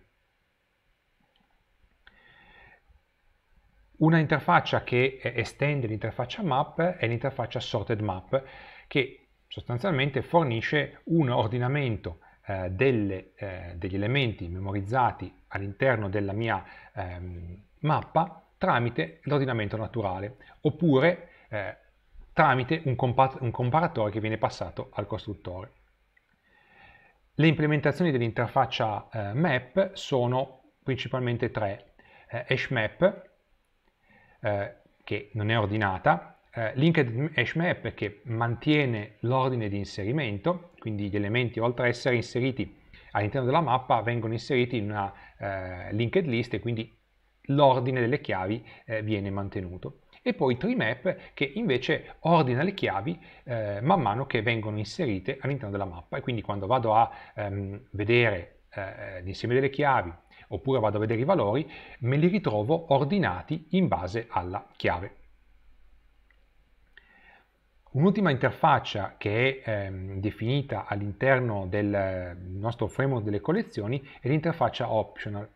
Una interfaccia che eh, estende l'interfaccia map è l'interfaccia sorted map che sostanzialmente fornisce un ordinamento eh, delle, eh, degli elementi memorizzati all'interno della mia ehm, mappa tramite l'ordinamento naturale oppure eh, tramite un, un comparatore che viene passato al costruttore. Le implementazioni dell'interfaccia eh, map sono principalmente tre, eh, hashmap eh, che non è ordinata, eh, linked hashmap che mantiene l'ordine di inserimento quindi gli elementi oltre ad essere inseriti all'interno della mappa vengono inseriti in una eh, linked list e quindi l'ordine delle chiavi eh, viene mantenuto. E poi TreeMap che invece ordina le chiavi eh, man mano che vengono inserite all'interno della mappa e quindi quando vado a ehm, vedere eh, l'insieme delle chiavi oppure vado a vedere i valori me li ritrovo ordinati in base alla chiave. Un'ultima interfaccia che è ehm, definita all'interno del eh, nostro framework delle collezioni è l'interfaccia optional.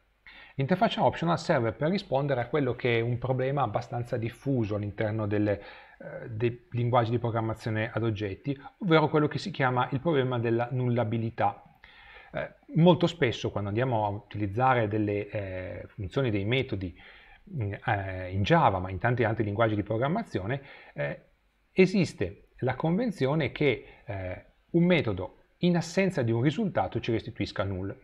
L'interfaccia optional serve per rispondere a quello che è un problema abbastanza diffuso all'interno eh, dei linguaggi di programmazione ad oggetti, ovvero quello che si chiama il problema della nullabilità. Eh, molto spesso quando andiamo a utilizzare delle eh, funzioni, dei metodi mm, eh, in Java, ma in tanti altri linguaggi di programmazione, eh, esiste la convenzione che eh, un metodo in assenza di un risultato ci restituisca null.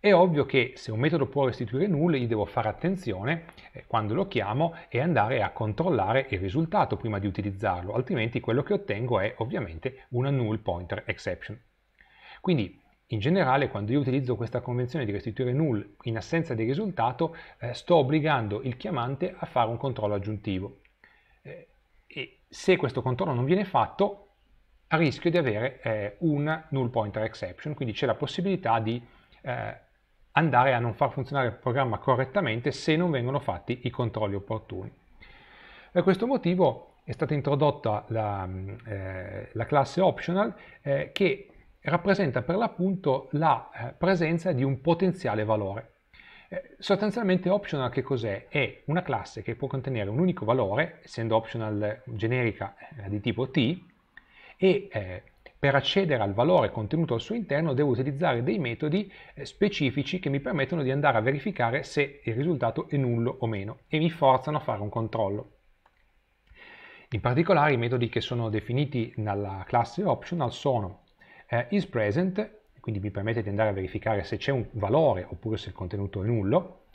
È ovvio che se un metodo può restituire null, io devo fare attenzione eh, quando lo chiamo e andare a controllare il risultato prima di utilizzarlo, altrimenti quello che ottengo è ovviamente una null pointer exception. Quindi in generale quando io utilizzo questa convenzione di restituire null in assenza di risultato, eh, sto obbligando il chiamante a fare un controllo aggiuntivo. Eh, e se questo controllo non viene fatto a rischio di avere eh, un null pointer exception, quindi c'è la possibilità di eh, andare a non far funzionare il programma correttamente se non vengono fatti i controlli opportuni. Per questo motivo è stata introdotta la, mm, eh, la classe optional eh, che rappresenta per l'appunto la eh, presenza di un potenziale valore. Eh, sostanzialmente optional che cos'è? È una classe che può contenere un unico valore, essendo optional generica eh, di tipo t, e eh, per accedere al valore contenuto al suo interno devo utilizzare dei metodi eh, specifici che mi permettono di andare a verificare se il risultato è nullo o meno e mi forzano a fare un controllo. In particolare i metodi che sono definiti nella classe optional sono isPresent quindi mi permette di andare a verificare se c'è un valore oppure se il contenuto è nullo,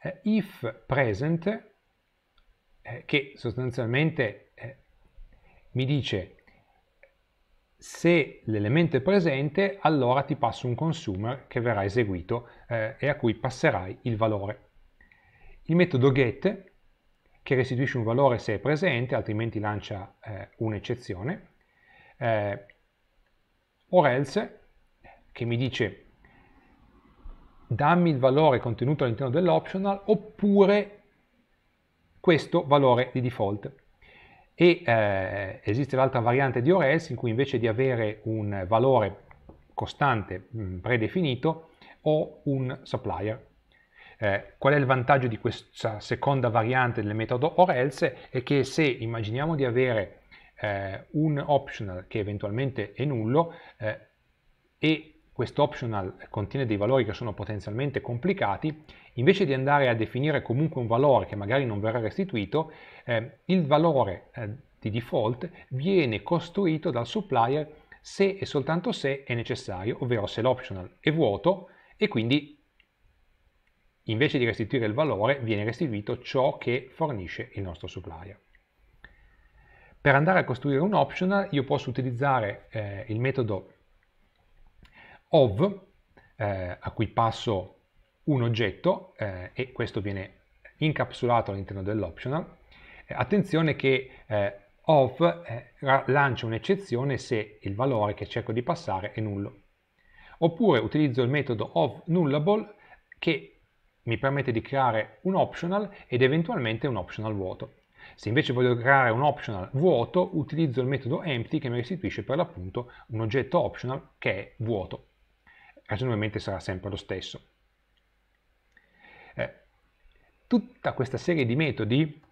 eh, if present, eh, che sostanzialmente eh, mi dice se l'elemento è presente, allora ti passo un consumer che verrà eseguito eh, e a cui passerai il valore. Il metodo get, che restituisce un valore se è presente, altrimenti lancia eh, un'eccezione, eh, or else, che mi dice dammi il valore contenuto all'interno dell'optional oppure questo valore di default. E eh, esiste l'altra variante di ORS in cui invece di avere un valore costante mh, mm, predefinito ho un supplier. Eh, qual è il vantaggio di questa seconda variante del metodo ORS? È che se immaginiamo di avere eh, un optional che eventualmente è nullo eh, e questo optional contiene dei valori che sono potenzialmente complicati, invece di andare a definire comunque un valore che magari non verrà restituito, eh, il valore eh, di default viene costruito dal supplier se e soltanto se è necessario, ovvero se l'optional è vuoto e quindi invece di restituire il valore viene restituito ciò che fornisce il nostro supplier. Per andare a costruire un optional io posso utilizzare eh, il metodo ov, eh, a cui passo un oggetto eh, e questo viene incapsulato all'interno dell'optional. Eh, attenzione che eh, ov eh, lancia un'eccezione se il valore che cerco di passare è nullo. Oppure utilizzo il metodo of nullable che mi permette di creare un optional ed eventualmente un optional vuoto. Se invece voglio creare un optional vuoto, utilizzo il metodo empty che mi restituisce per l'appunto un oggetto optional che è vuoto ragionevolmente sarà sempre lo stesso. Eh, tutta questa serie di metodi,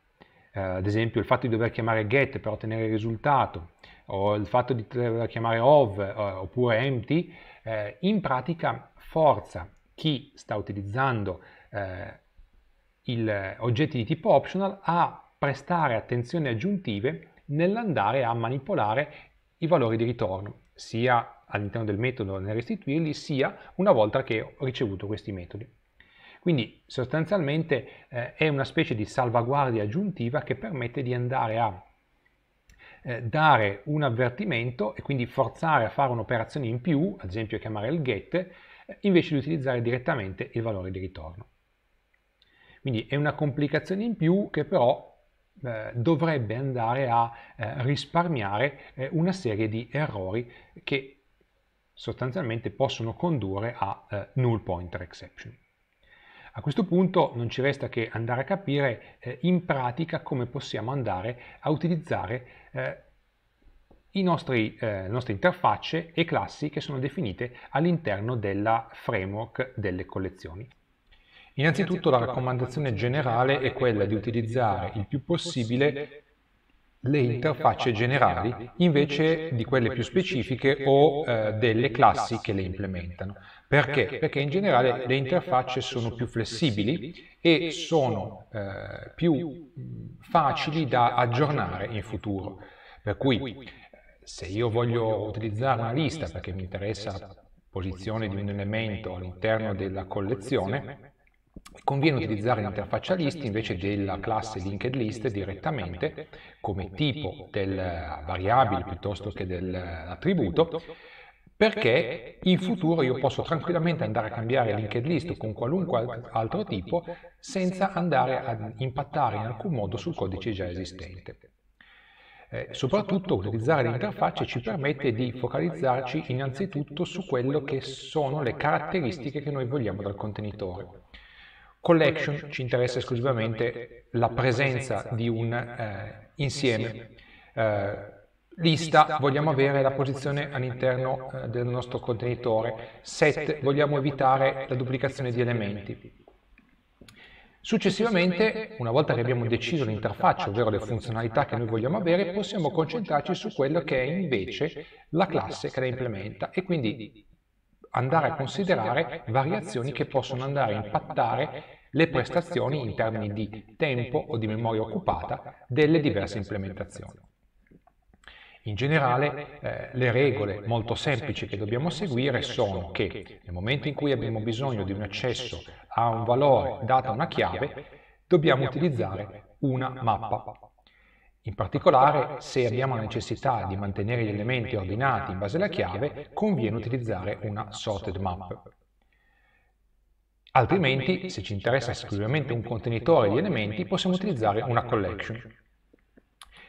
eh, ad esempio il fatto di dover chiamare get per ottenere il risultato, o il fatto di dover chiamare of eh, oppure empty, eh, in pratica forza chi sta utilizzando eh, il, eh, oggetti di tipo optional a prestare attenzioni aggiuntive nell'andare a manipolare i valori di ritorno, sia all'interno del metodo nel restituirli, sia una volta che ho ricevuto questi metodi. Quindi sostanzialmente eh, è una specie di salvaguardia aggiuntiva che permette di andare a eh, dare un avvertimento e quindi forzare a fare un'operazione in più, ad esempio chiamare il get, eh, invece di utilizzare direttamente il valore di ritorno. Quindi è una complicazione in più che però eh, dovrebbe andare a risparmiare una serie di errori che sostanzialmente possono condurre a eh, null pointer exception. A questo punto non ci resta che andare a capire eh, in pratica come possiamo andare a utilizzare eh, nostri, eh, le nostre interfacce e classi che sono definite all'interno della framework delle collezioni. Innanzitutto la raccomandazione generale è quella di utilizzare il più possibile le interfacce generali invece di quelle più specifiche o eh, eh delle classi che le implementano. Perché? Perché in generale le interfacce sono più flessibili e sono eh, eh, più facili da aggiornare in futuro. Per cui se io voglio utilizzare una lista perché mi interessa la posizione di un elemento all'interno della collezione, Conviene utilizzare l'interfaccia list invece della classe linked list direttamente come tipo della variabile piuttosto che dell'attributo perché in futuro io posso tranquillamente andare a cambiare linked list con qualunque altro tipo senza andare a impattare in alcun modo sul codice già esistente. Eh, eh soprattutto utilizzare l'interfaccia ci permette di focalizzarci innanzitutto su quelle che sono le caratteristiche che noi vogliamo dal contenitore. Collection ci interessa esclusivamente la presenza di un eh, eh, insieme. Eh, eh, lista vogliamo avere la posizione all'interno eh, eh del nostro contenitore, set vogliamo evitare la duplicazione di elementi. Successivamente, una volta che abbiamo deciso l'interfaccia, ovvero le funzionalità che noi vogliamo avere, possiamo concentrarci su quello che è invece la classe che la implementa e quindi andare a considerare variazioni che possono andare a impattare le prestazioni in termini di tempo o di memoria occupata delle diverse implementazioni. In generale eh, eh le regole molto semplici che dobbiamo seguire sono che nel momento in cui abbiamo bisogno di un accesso a un valore data una chiave, dobbiamo utilizzare una mappa in particolare, se abbiamo la necessità di mantenere gli elementi ordinati in base alla chiave, conviene utilizzare una sorted map. Altrimenti, se ci interessa esclusivamente un contenitore di elementi, possiamo utilizzare una collection.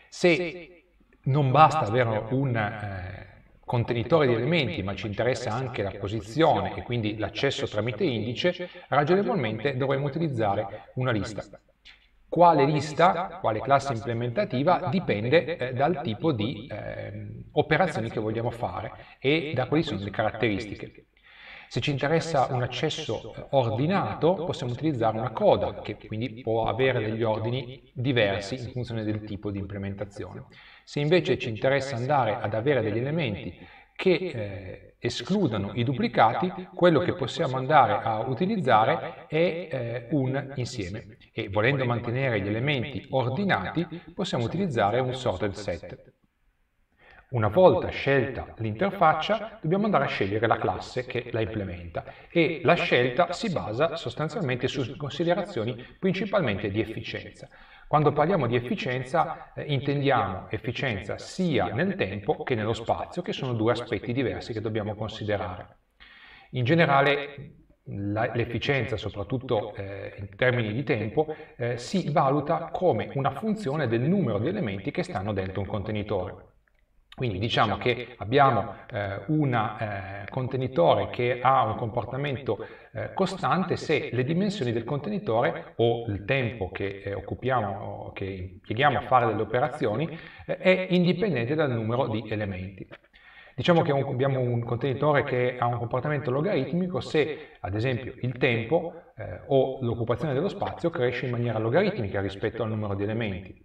Se non basta avere un eh, contenitore di elementi, ma ci interessa anche la posizione e quindi l'accesso tramite indice, ragionevolmente dovremmo utilizzare una lista. Quale lista, quale classe implementativa dipende eh, eh, dal tipo di ehm, eh, operazioni che vogliamo fare e da quali sono le caratteristiche. Se ci interessa un accesso ordinato, possiamo utilizzare una coda, che quindi può avere degli ordini diversi in funzione del tipo di implementazione. Se invece ci interessa andare ad avere degli elementi che eh, escludono i duplicati, quello che possiamo andare a utilizzare è eh, eh un insieme e volendo mantenere gli elementi ordinati possiamo utilizzare un sorted set. Una volta scelta l'interfaccia dobbiamo andare a scegliere la classe che la implementa e la scelta si basa sostanzialmente su considerazioni principalmente di efficienza. Quando parliamo di efficienza eh, intendiamo efficienza sia nel tempo che nello spazio, che sono due aspetti diversi che dobbiamo considerare. In generale l'efficienza, soprattutto eh, in termini di tempo, eh, si valuta come una funzione del numero di elementi che stanno dentro un contenitore. Quindi diciamo, diciamo che abbiamo eh, un eh, contenitore che ha un comportamento eh, costante se le dimensioni del contenitore o il tempo che eh, occupiamo, che impieghiamo a fare delle operazioni eh, è indipendente dal numero di elementi. Diciamo, diciamo che abbiamo un contenitore che ha un comportamento logaritmico se, ad esempio, il tempo eh, o eh, l'occupazione dello spazio cresce in maniera logaritmica rispetto al numero di elementi.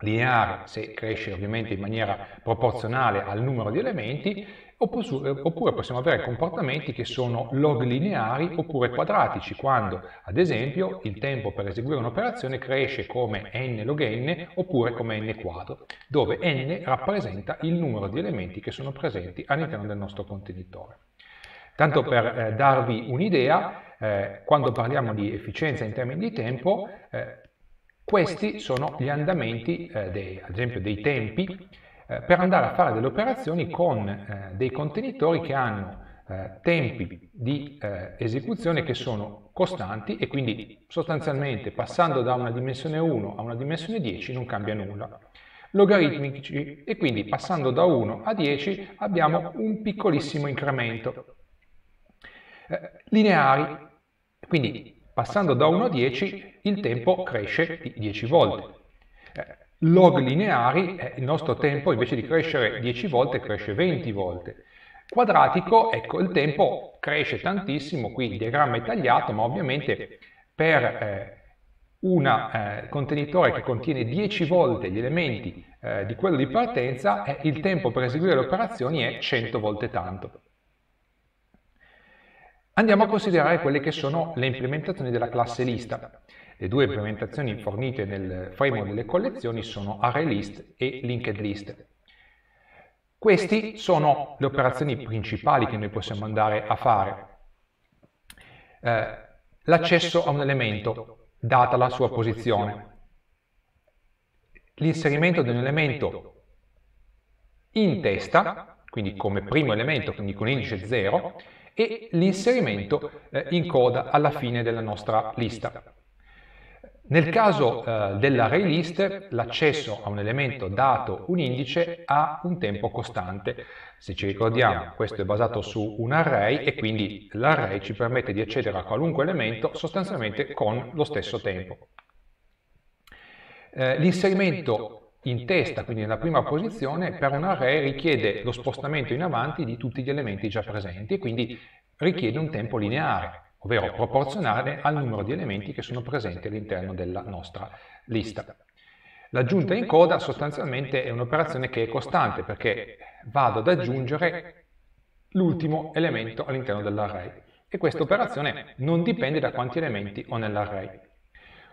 Lineare se cresce ovviamente in maniera proporzionale al numero di elementi eh, oppure possiamo avere comportamenti che sono log lineari oppure quadratici, quando ad esempio il tempo per eseguire un'operazione cresce come n log n oppure come n quadro, dove n rappresenta il numero di elementi che sono presenti all'interno del nostro contenitore. Tanto per eh, darvi un'idea, eh, quando parliamo di efficienza in termini di tempo, eh, questi sono gli andamenti, eh, dei, ad esempio, dei tempi eh, per andare a fare delle operazioni con eh, dei contenitori che hanno eh, tempi di eh, esecuzione che sono costanti e quindi sostanzialmente passando da una dimensione 1 a una dimensione 10 non cambia nulla logaritmici e quindi passando da 1 a 10 abbiamo un piccolissimo incremento. Eh, lineari, quindi passando da 1 a 10 il tempo cresce di 10 volte log lineari, eh, il nostro tempo invece di crescere 10 volte cresce 20 volte. Quadratico, ecco, il tempo cresce tantissimo, qui il diagramma è tagliato, ma ovviamente per eh, un eh, eh, contenitore che contiene 10 volte gli elementi eh, di eh, quello di partenza, eh, il tempo per eseguire le operazioni è 100 volte tanto. Andiamo a considerare quelle che sono le implementazioni della classe lista. Le due implementazioni fornite nel framework delle collezioni sono ArrayList e LinkedList. Queste sono le operazioni principali che noi possiamo andare a fare. Eh, l'accesso a un elemento, data la sua posizione. L'inserimento di un elemento in testa, quindi come primo elemento, quindi con indice 0, e l'inserimento eh, eh, in coda alla fine della nostra lista. Nel caso eh, eh, della list, l'accesso a un elemento dato un indice ha un tempo costante. Se ci ricordiamo, questo è basato su un array e quindi l'array ci permette di accedere a qualunque elemento sostanzialmente con lo stesso tempo. Eh, L'inserimento in testa, quindi nella prima posizione, per un array richiede lo spostamento in avanti di tutti gli elementi già presenti e quindi richiede un tempo lineare ovvero proporzionale al numero di elementi che sono presenti all'interno della nostra lista. L'aggiunta in coda sostanzialmente è un'operazione che è costante perché vado ad aggiungere l'ultimo elemento all'interno dell'array e questa operazione non dipende da quanti elementi ho nell'array.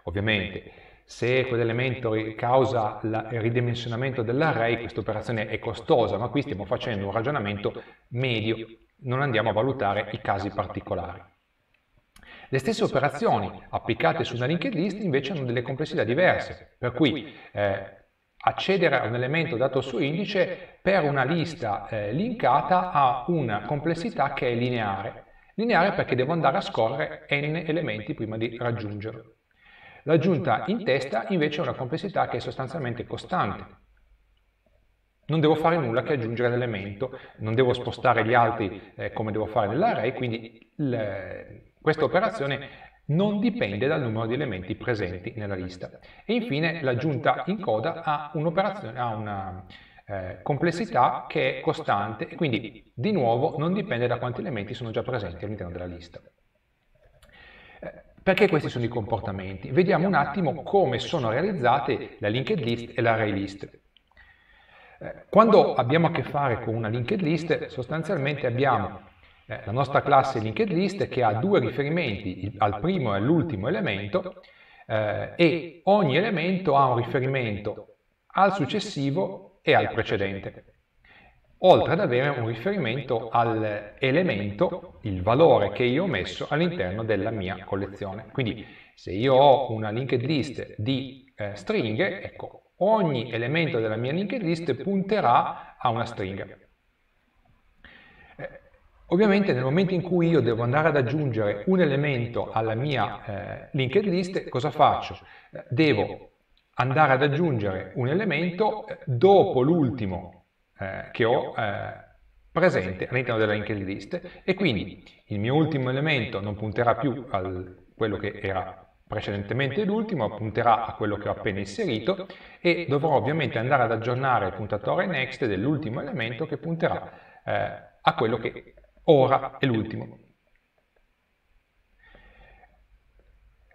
Ovviamente se quell'elemento causa il ridimensionamento dell'array questa operazione è costosa ma qui stiamo facendo un ragionamento medio, non andiamo a valutare i casi particolari. Le stesse operazioni applicate su una linked list invece hanno delle complessità diverse, per cui eh, accedere a un elemento dato su indice per una lista eh, linkata ha una complessità che è lineare. Lineare perché devo andare a scorrere n elementi prima di raggiungerlo. L'aggiunta in testa invece ha una complessità che è sostanzialmente costante. Non devo fare nulla che aggiungere l'elemento, non devo spostare gli altri eh, come devo fare nell'array, quindi questa operazione non dipende dal numero di elementi presenti nella lista. E infine l'aggiunta in coda ha, ha una eh, complessità che è costante e quindi di nuovo non dipende da quanti elementi sono già presenti all'interno della lista. Eh, perché questi sono i comportamenti? Vediamo un attimo come sono realizzate la linked list e l'array list. Eh, quando abbiamo a che fare con una linked list, sostanzialmente abbiamo la nostra classe linked list che ha due riferimenti al primo e all'ultimo elemento eh, e ogni elemento ha un riferimento al successivo e al precedente oltre ad avere un riferimento all'elemento, il valore che io ho messo all'interno della mia collezione. Quindi se io ho una linked list di eh, stringhe, ecco, ogni elemento della mia linked list punterà a una stringa. Ovviamente nel momento in cui io devo andare ad aggiungere un elemento alla mia eh, linked list, cosa faccio? Devo andare ad aggiungere un elemento eh, dopo l'ultimo eh, eh che ho eh, eh presente all'interno della linked list e quindi il mio ultimo elemento non punterà più a quello che era precedentemente l'ultimo, punterà a quello che ho appena inserito e dovrò ovviamente andare ad aggiornare il puntatore next dell'ultimo elemento che punterà eh, a quello che Ora è l'ultimo.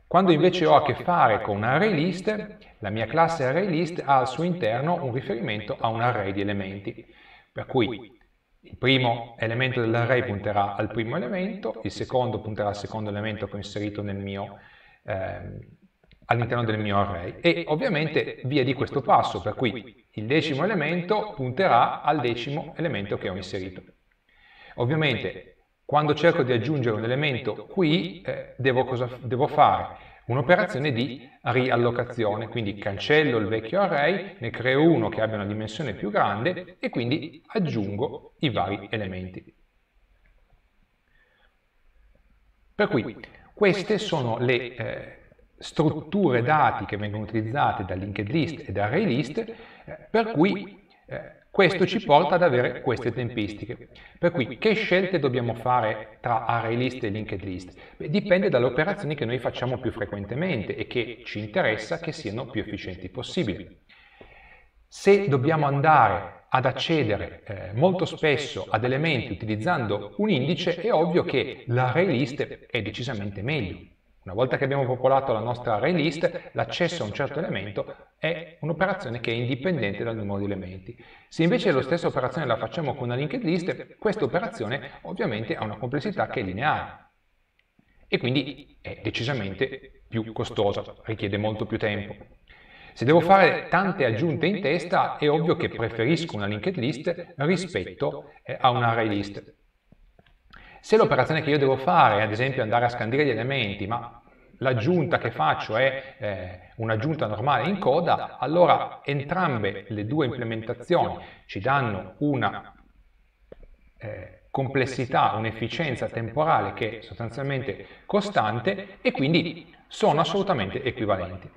Quando invece ho a che fare con un array list, la mia classe array list ha al suo interno un riferimento a un array di elementi. Per cui il primo elemento dell'array punterà al primo elemento, il secondo punterà al secondo elemento che ho inserito mio, eh, all'interno del mio array. E ovviamente via di questo passo, per cui il decimo elemento punterà al decimo elemento che ho inserito. Ovviamente quando cerco di aggiungere un elemento qui eh, eh devo, cosa, devo fare? Un'operazione di riallocazione, quindi cancello il vecchio array, ne creo uno che abbia una dimensione più grande e quindi aggiungo i vari elementi. Per cui queste sono le eh, eh, strutture dati che vengono utilizzate da linked list e da ArrayList, eh, per cui eh, questo ci porta ad avere queste tempistiche. Per cui che scelte dobbiamo fare tra array list e linked list? Beh, dipende dalle operazioni che noi facciamo più frequentemente e che ci interessa che siano più efficienti possibili. Se dobbiamo andare ad accedere eh, eh, molto spesso ad elementi utilizzando un indice, è ovvio che l'array list è decisamente meglio. Una volta che abbiamo popolato la nostra array list, l'accesso a un certo elemento è un'operazione che è indipendente dal numero di elementi. Se invece la stessa operazione la facciamo con una linked list, questa operazione ovviamente ha una complessità che è lineare e quindi è decisamente più costosa, richiede molto più tempo. Se devo fare tante aggiunte in testa, è ovvio che preferisco una linked list rispetto eh, a un'array list. Se l'operazione che io devo fare è ad esempio andare a scandire gli elementi, ma l'aggiunta che faccio è eh, un'aggiunta normale in coda, allora entrambe le due implementazioni ci danno una eh, complessità, un'efficienza temporale che è sostanzialmente costante e quindi sono assolutamente equivalenti.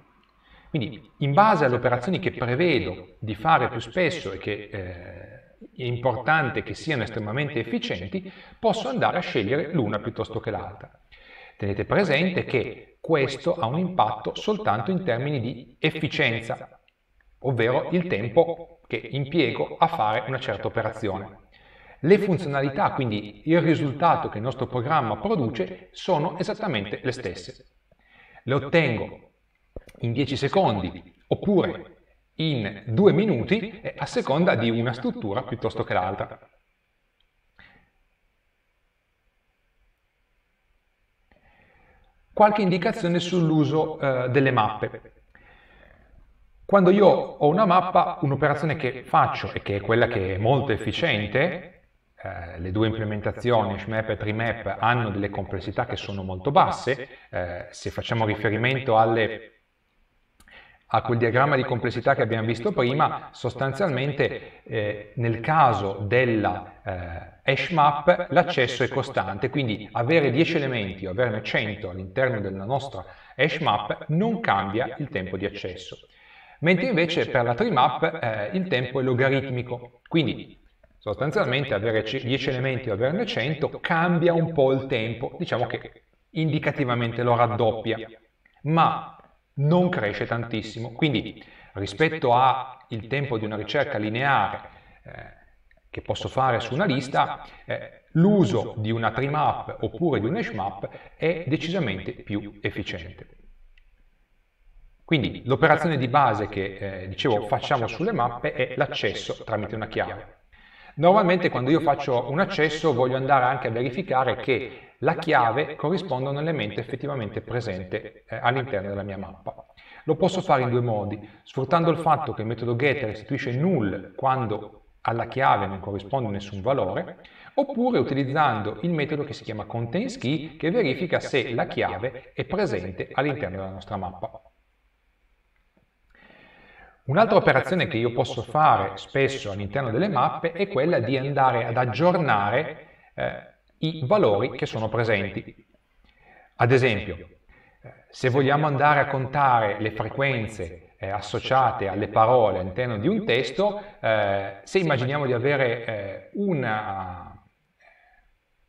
Quindi in base alle operazioni che prevedo di fare più spesso e che eh, importante che siano estremamente efficienti, posso andare a scegliere l'una piuttosto che l'altra. Tenete presente che questo ha un impatto soltanto in termini di efficienza, ovvero il tempo che impiego a fare una certa operazione. Le funzionalità, quindi il risultato che il nostro programma produce, sono esattamente le stesse. Le ottengo in 10 secondi oppure in due minuti a seconda di una struttura piuttosto che l'altra. Qualche indicazione sull'uso eh, delle mappe. Quando io ho una mappa, un'operazione che faccio e che è quella che è molto efficiente, eh, le due implementazioni, HMAP e TreeMap, hanno delle complessità che sono molto basse, eh, se facciamo riferimento alle a quel diagramma di complessità che abbiamo visto prima, sostanzialmente eh, eh, nel caso della eh, eh, hash map l'accesso è costante, quindi avere 10 elementi o averne 100 all'interno della nostra hash map non cambia il tempo di accesso. Mentre invece per la trimap eh, il tempo è logaritmico, quindi sostanzialmente avere 10 elementi o averne 100 cambia un po' il tempo, diciamo, diciamo che indicativamente lo raddoppia, ma non cresce tantissimo. Quindi rispetto al tempo di una ricerca lineare eh, che posso fare su una lista, eh, l'uso di una tree map oppure di un hash map è decisamente più efficiente. Quindi l'operazione di base che eh, dicevo facciamo sulle mappe è l'accesso tramite una chiave. Normalmente quando io faccio un accesso voglio andare anche a verificare che la chiave corrisponde a un elemento effettivamente presente eh, all'interno della mia mappa. Lo posso fare in due modi, sfruttando il fatto che il metodo getter restituisce null quando alla chiave non corrisponde nessun valore, oppure utilizzando il metodo che si chiama containsKey che verifica se la chiave è presente all'interno della nostra mappa. Un'altra operazione che io posso fare spesso all'interno delle mappe è quella di andare ad aggiornare eh, i valori che sono presenti. Ad esempio, se vogliamo andare a contare le frequenze eh, associate alle parole all'interno di un testo, eh, se immaginiamo di avere eh, una eh,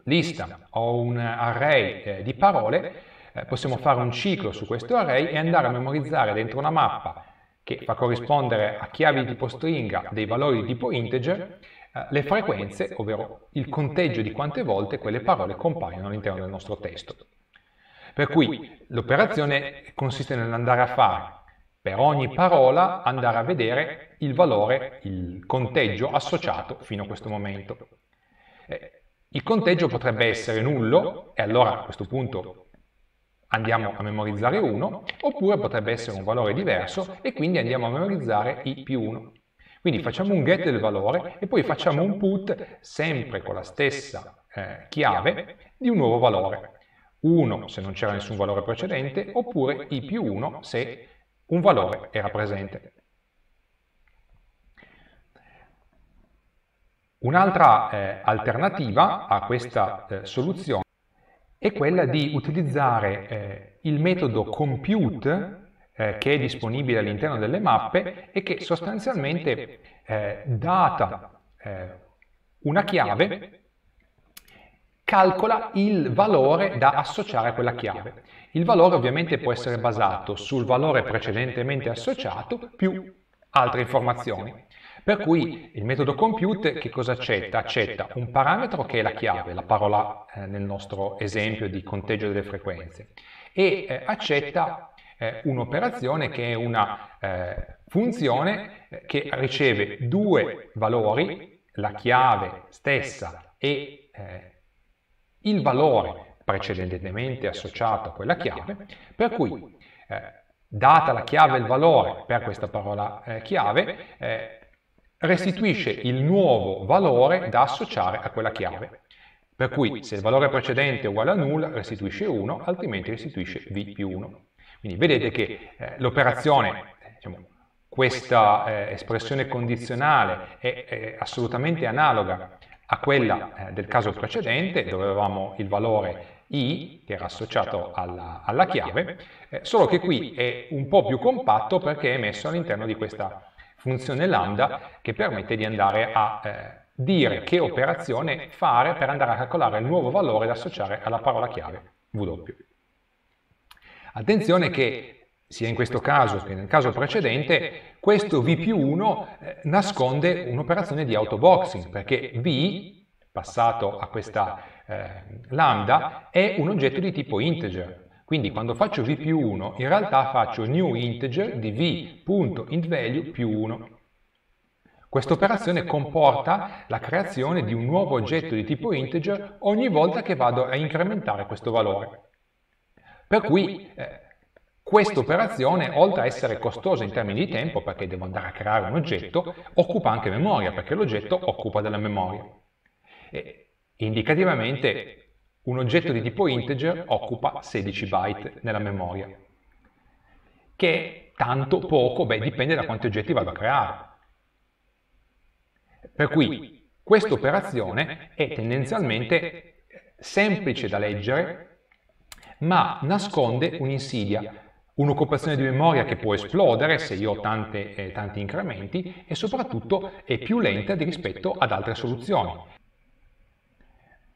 lista o un array eh, di parole, eh, possiamo fare un ciclo su questo array e andare a memorizzare dentro una mappa che fa corrispondere a chiavi di tipo stringa dei valori di tipo integer eh, le frequenze, ovvero il conteggio di quante volte quelle parole compaiono all'interno del nostro testo. Per cui l'operazione consiste nell'andare a fare per ogni parola andare a vedere il valore, il conteggio associato fino a questo momento. Eh, il conteggio potrebbe essere nullo, e allora a questo punto andiamo a memorizzare 1, oppure potrebbe essere un valore diverso e quindi andiamo a memorizzare i più 1. Quindi facciamo un get del valore e poi facciamo un put sempre con la stessa eh, eh chiave di un nuovo valore. 1 se non c'era nessun valore precedente oppure i più 1 se un valore era presente. Un'altra eh, alternativa a questa eh, soluzione è quella di utilizzare eh, il metodo compute eh, eh, che è disponibile all'interno delle mappe e che sostanzialmente eh, eh data eh, eh una chiave calcola il valore da associare a quella chiave. Il valore ovviamente può essere basato sul valore precedentemente associato più altre informazioni. Per cui il metodo compute che cosa accetta? Accetta un parametro che è la chiave, la parola eh, nel nostro esempio di conteggio delle frequenze, e eh, accetta eh, un'operazione che è una eh, funzione che riceve due valori, la chiave stessa e eh, il valore precedentemente associato a quella chiave, per cui eh, data la chiave e il valore per questa parola eh, chiave, eh, restituisce il nuovo valore da associare a quella chiave. Per cui se il valore precedente è uguale a null restituisce 1, altrimenti restituisce v più 1. Quindi vedete che eh, l'operazione, diciamo, questa eh, espressione condizionale è, è, assolutamente analoga a quella eh, del caso precedente, dove avevamo il valore i che era associato alla, alla chiave, eh, solo che qui è un po' più compatto perché è messo all'interno di questa funzione lambda che permette di andare a eh, eh, dire che operazione fare per andare a calcolare il nuovo valore da associare alla parola chiave W. Attenzione che sia in questo caso che nel caso precedente, questo V più 1 eh, nasconde un'operazione di autoboxing, perché V, passato a questa eh, lambda, è un oggetto di tipo integer. Quindi quando faccio v più 1, in realtà faccio new integer di v.intValue più 1. Questa operazione comporta la creazione di un nuovo oggetto di tipo integer ogni volta che vado a incrementare questo valore. Per cui eh, eh, questa operazione, oltre a essere costosa in termini di tempo, perché devo andare a creare un oggetto, occupa anche memoria, perché l'oggetto occupa della memoria. E, indicativamente un oggetto di tipo integer occupa 16 byte nella memoria, che è tanto poco, beh dipende da quanti oggetti vado a creare. Per cui questa operazione è tendenzialmente semplice da leggere ma nasconde un'insidia, un'occupazione di memoria che può esplodere se io ho tante, eh, tanti incrementi e soprattutto è più lenta rispetto ad altre soluzioni.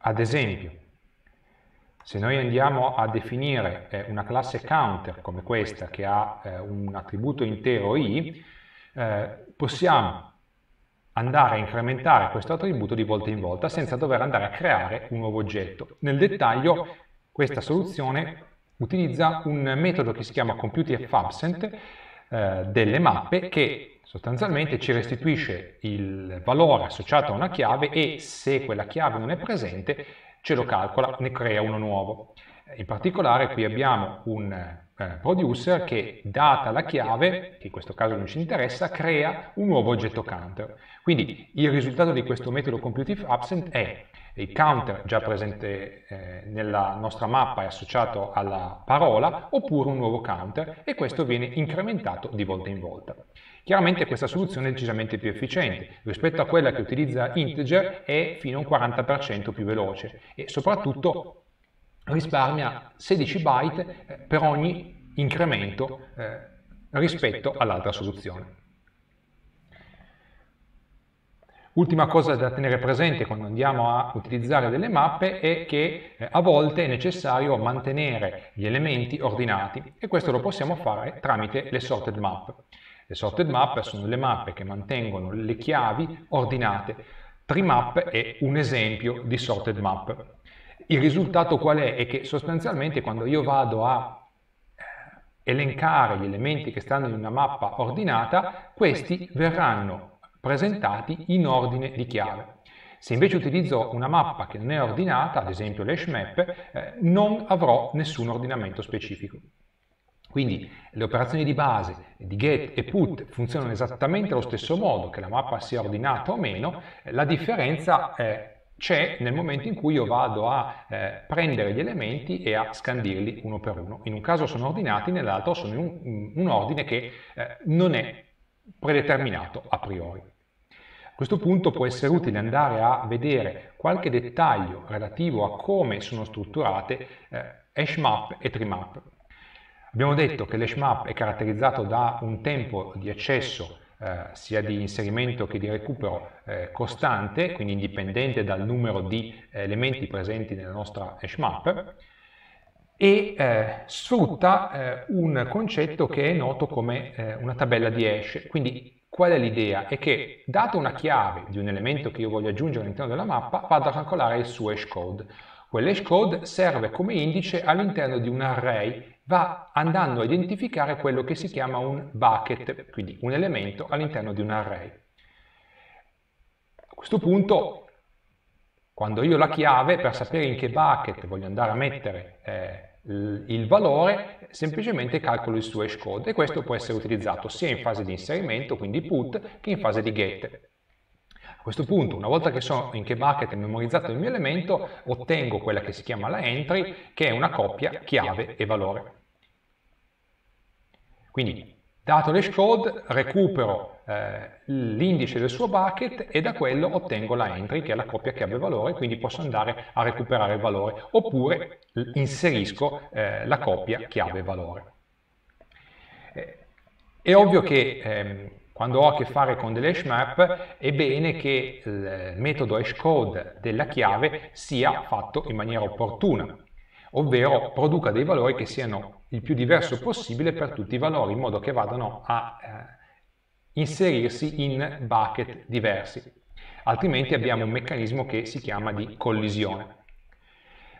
Ad esempio, se noi andiamo a definire eh, una classe counter come questa che ha eh, un attributo intero i, eh, possiamo andare a incrementare questo attributo di volta in volta senza dover andare a creare un nuovo oggetto. Nel dettaglio questa soluzione utilizza un metodo che si chiama computeFabsent eh, delle mappe che sostanzialmente ci restituisce il valore associato a una chiave e se quella chiave non è presente ce lo calcola, ne crea uno nuovo. In particolare qui abbiamo un eh, eh, producer che data la chiave, che in questo caso non ci interessa, crea un nuovo oggetto counter. Quindi il risultato di questo metodo computive absent è il counter già presente eh, nella nostra mappa è associato alla parola oppure un nuovo counter e questo viene incrementato di volta in volta. Chiaramente questa soluzione è decisamente più efficiente rispetto a quella che utilizza integer è fino a un 40% più veloce e soprattutto risparmia 16 byte eh, per ogni incremento eh, eh, rispetto all'altra soluzione. Ultima cosa da tenere presente quando andiamo a utilizzare delle mappe è che eh, a volte è necessario mantenere gli elementi ordinati e questo lo possiamo fare tramite le sorted map. Le sorted map sono le mappe che mantengono le chiavi ordinate. Trimap è un esempio di sorted map. Il risultato qual è? È che sostanzialmente quando io vado a eh, elencare gli elementi che stanno in una mappa ordinata, questi verranno presentati in ordine di chiave. Se invece utilizzo una mappa che non è ordinata, ad esempio l'hashmap, eh, non avrò nessun ordinamento specifico. Quindi le operazioni di base di get e put funzionano esattamente allo stesso modo, che la mappa sia ordinata o meno, eh, la differenza eh, c'è nel momento in cui io vado a eh, prendere gli elementi e a scandirli uno per uno. In un caso sono ordinati, nell'altro sono in un, in un ordine che eh, non è predeterminato a priori. A questo punto può essere utile andare a vedere qualche dettaglio relativo a come sono strutturate eh, hash e tree Abbiamo detto che l'hash è caratterizzato da un tempo di accesso eh, sia di inserimento che di recupero eh, costante, quindi indipendente dal numero di eh, elementi presenti nella nostra hash map, e eh, sfrutta eh, un concetto che è noto come eh, una tabella di hash. Quindi qual è l'idea? È che data una chiave di un elemento che io voglio aggiungere all'interno della mappa, vado a calcolare il suo hash code. Quell'hash code serve come indice all'interno di un array, va andando a identificare quello che si chiama un bucket, quindi un elemento all'interno di un array. A questo punto, quando io ho la chiave, per sapere in che bucket voglio andare a mettere eh, eh, il valore, semplicemente calcolo il suo hash code e questo può essere utilizzato sia in fase di inserimento, quindi put, che in fase di get. A questo punto, una volta che so in che bucket è memorizzato il mio elemento, ottengo quella che si chiama la entry, che è una coppia chiave e valore. Quindi Dato l'hashcode recupero eh, l'indice del suo bucket e da quello ottengo la entry che è la coppia che abbia valore quindi posso andare a recuperare il valore oppure inserisco eh, la coppia che abbia valore. Eh, è ovvio che ehm, quando ho a che fare con delle hashmap è bene che il metodo hashcode della chiave sia fatto in maniera opportuna ovvero produca dei valori che siano il più diverso possibile per tutti i valori, in modo che vadano a eh, inserirsi in bucket diversi. Altrimenti abbiamo un meccanismo che si chiama di collisione.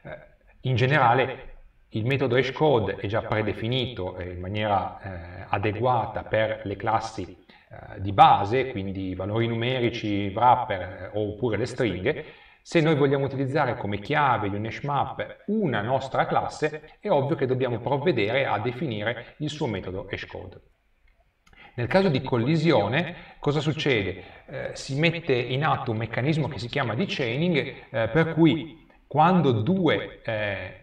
Eh, in generale il metodo hashcode è già predefinito eh, in maniera eh, adeguata per le classi eh, di base, quindi valori numerici, wrapper eh, oppure le stringhe, se noi vogliamo utilizzare come chiave di un hash una nostra classe, è ovvio che dobbiamo provvedere a definire il suo metodo hashcode. Nel caso di collisione, cosa succede? Eh, si mette in atto un meccanismo che si chiama dechaining, eh, per cui quando due eh,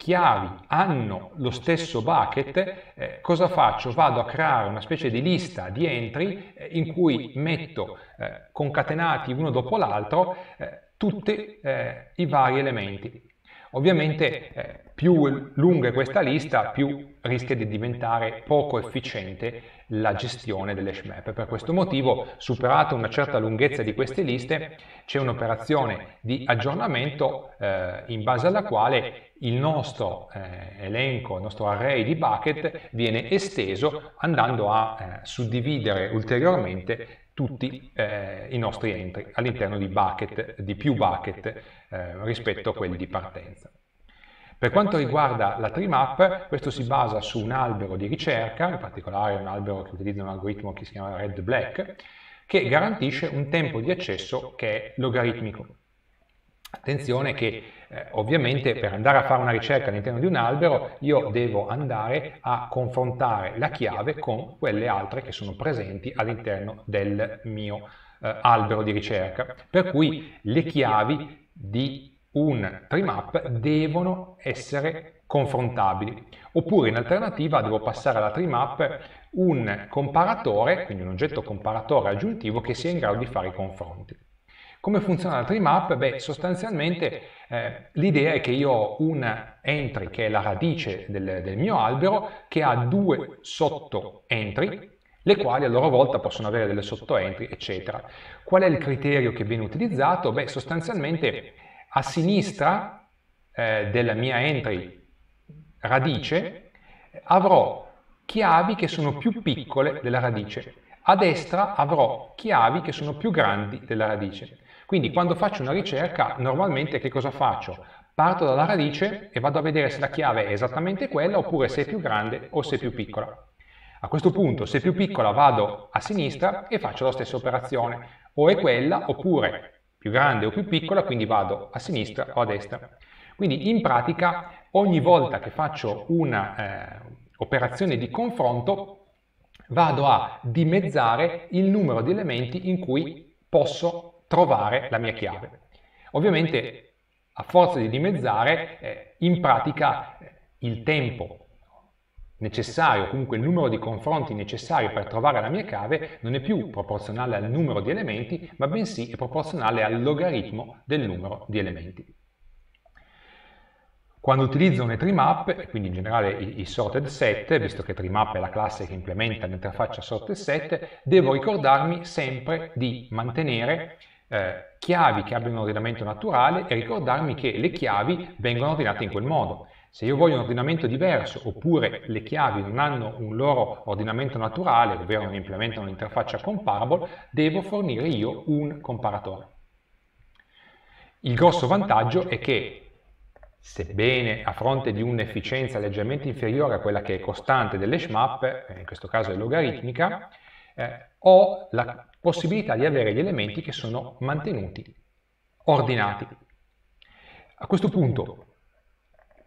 chiavi hanno lo stesso bucket, eh, cosa faccio? Vado a creare una specie di lista di entry eh, in cui metto eh, concatenati uno dopo l'altro eh, tutti eh, i vari elementi. Ovviamente eh, più lunga è questa lista, più rischia di diventare poco efficiente la gestione delle SMAP. Per questo motivo, superata una certa lunghezza di queste liste, c'è un'operazione di aggiornamento eh, in base alla quale il nostro eh, elenco, il nostro array di bucket viene esteso andando a eh, suddividere ulteriormente tutti eh, i nostri entry all'interno di, bucket, di più bucket eh, rispetto a quelli di partenza. Per quanto riguarda la tree map, questo si basa su un albero di ricerca, in particolare un albero che utilizza un algoritmo che si chiama Red Black, che garantisce un tempo di accesso che è logaritmico. Attenzione che eh, eh ovviamente per andare a fare una ricerca all'interno di un albero io devo andare a confrontare la chiave con quelle altre che sono presenti all'interno del mio eh, albero di ricerca. Per cui le chiavi di un trimap devono essere confrontabili. Oppure in alternativa devo passare alla trimap un comparatore, quindi un oggetto comparatore aggiuntivo che sia in grado di fare i confronti. Come funziona la trimap? Beh, sostanzialmente eh, l'idea è che io ho un entry che è la radice del, del mio albero che ha due sotto-entry le quali a loro volta possono avere delle sotto-entry, eccetera. Qual è il criterio che viene utilizzato? Beh, sostanzialmente a sinistra eh, della mia entry radice avrò chiavi che sono più piccole della radice, a destra avrò chiavi che sono più grandi della radice. Quindi quando faccio una ricerca normalmente che cosa faccio? Parto dalla radice e vado a vedere se la chiave è esattamente quella oppure se è più grande o se è più piccola. A questo punto, se è più piccola, vado a sinistra e faccio la stessa operazione. O è quella, oppure più grande o più piccola, quindi vado a sinistra o a destra. Quindi in pratica ogni volta che faccio un'operazione eh, di confronto vado a dimezzare il numero di elementi in cui posso trovare la mia chiave. Ovviamente a forza di dimezzare eh, in pratica eh, il tempo necessario, comunque il numero di confronti necessario per trovare la mia chiave non è più proporzionale al numero di elementi, ma bensì è proporzionale al logaritmo del numero di elementi. Quando utilizzo un treemap, quindi in generale i sorted set, visto che treemap è la classe che implementa l'interfaccia sorted set, devo ricordarmi sempre di mantenere eh, chiavi che abbiano un ordinamento naturale e ricordarmi che le chiavi vengono ordinate in quel modo. Se io voglio un ordinamento diverso, oppure le chiavi non hanno un loro ordinamento naturale, ovvero non implementano un'interfaccia comparable, devo fornire io un comparatore. Il grosso vantaggio è che sebbene a fronte di un'efficienza leggermente inferiore a quella che è costante delle SMAP, eh, in questo caso è logaritmica, eh, ho la possibilità di avere gli elementi che sono mantenuti ordinati. A questo punto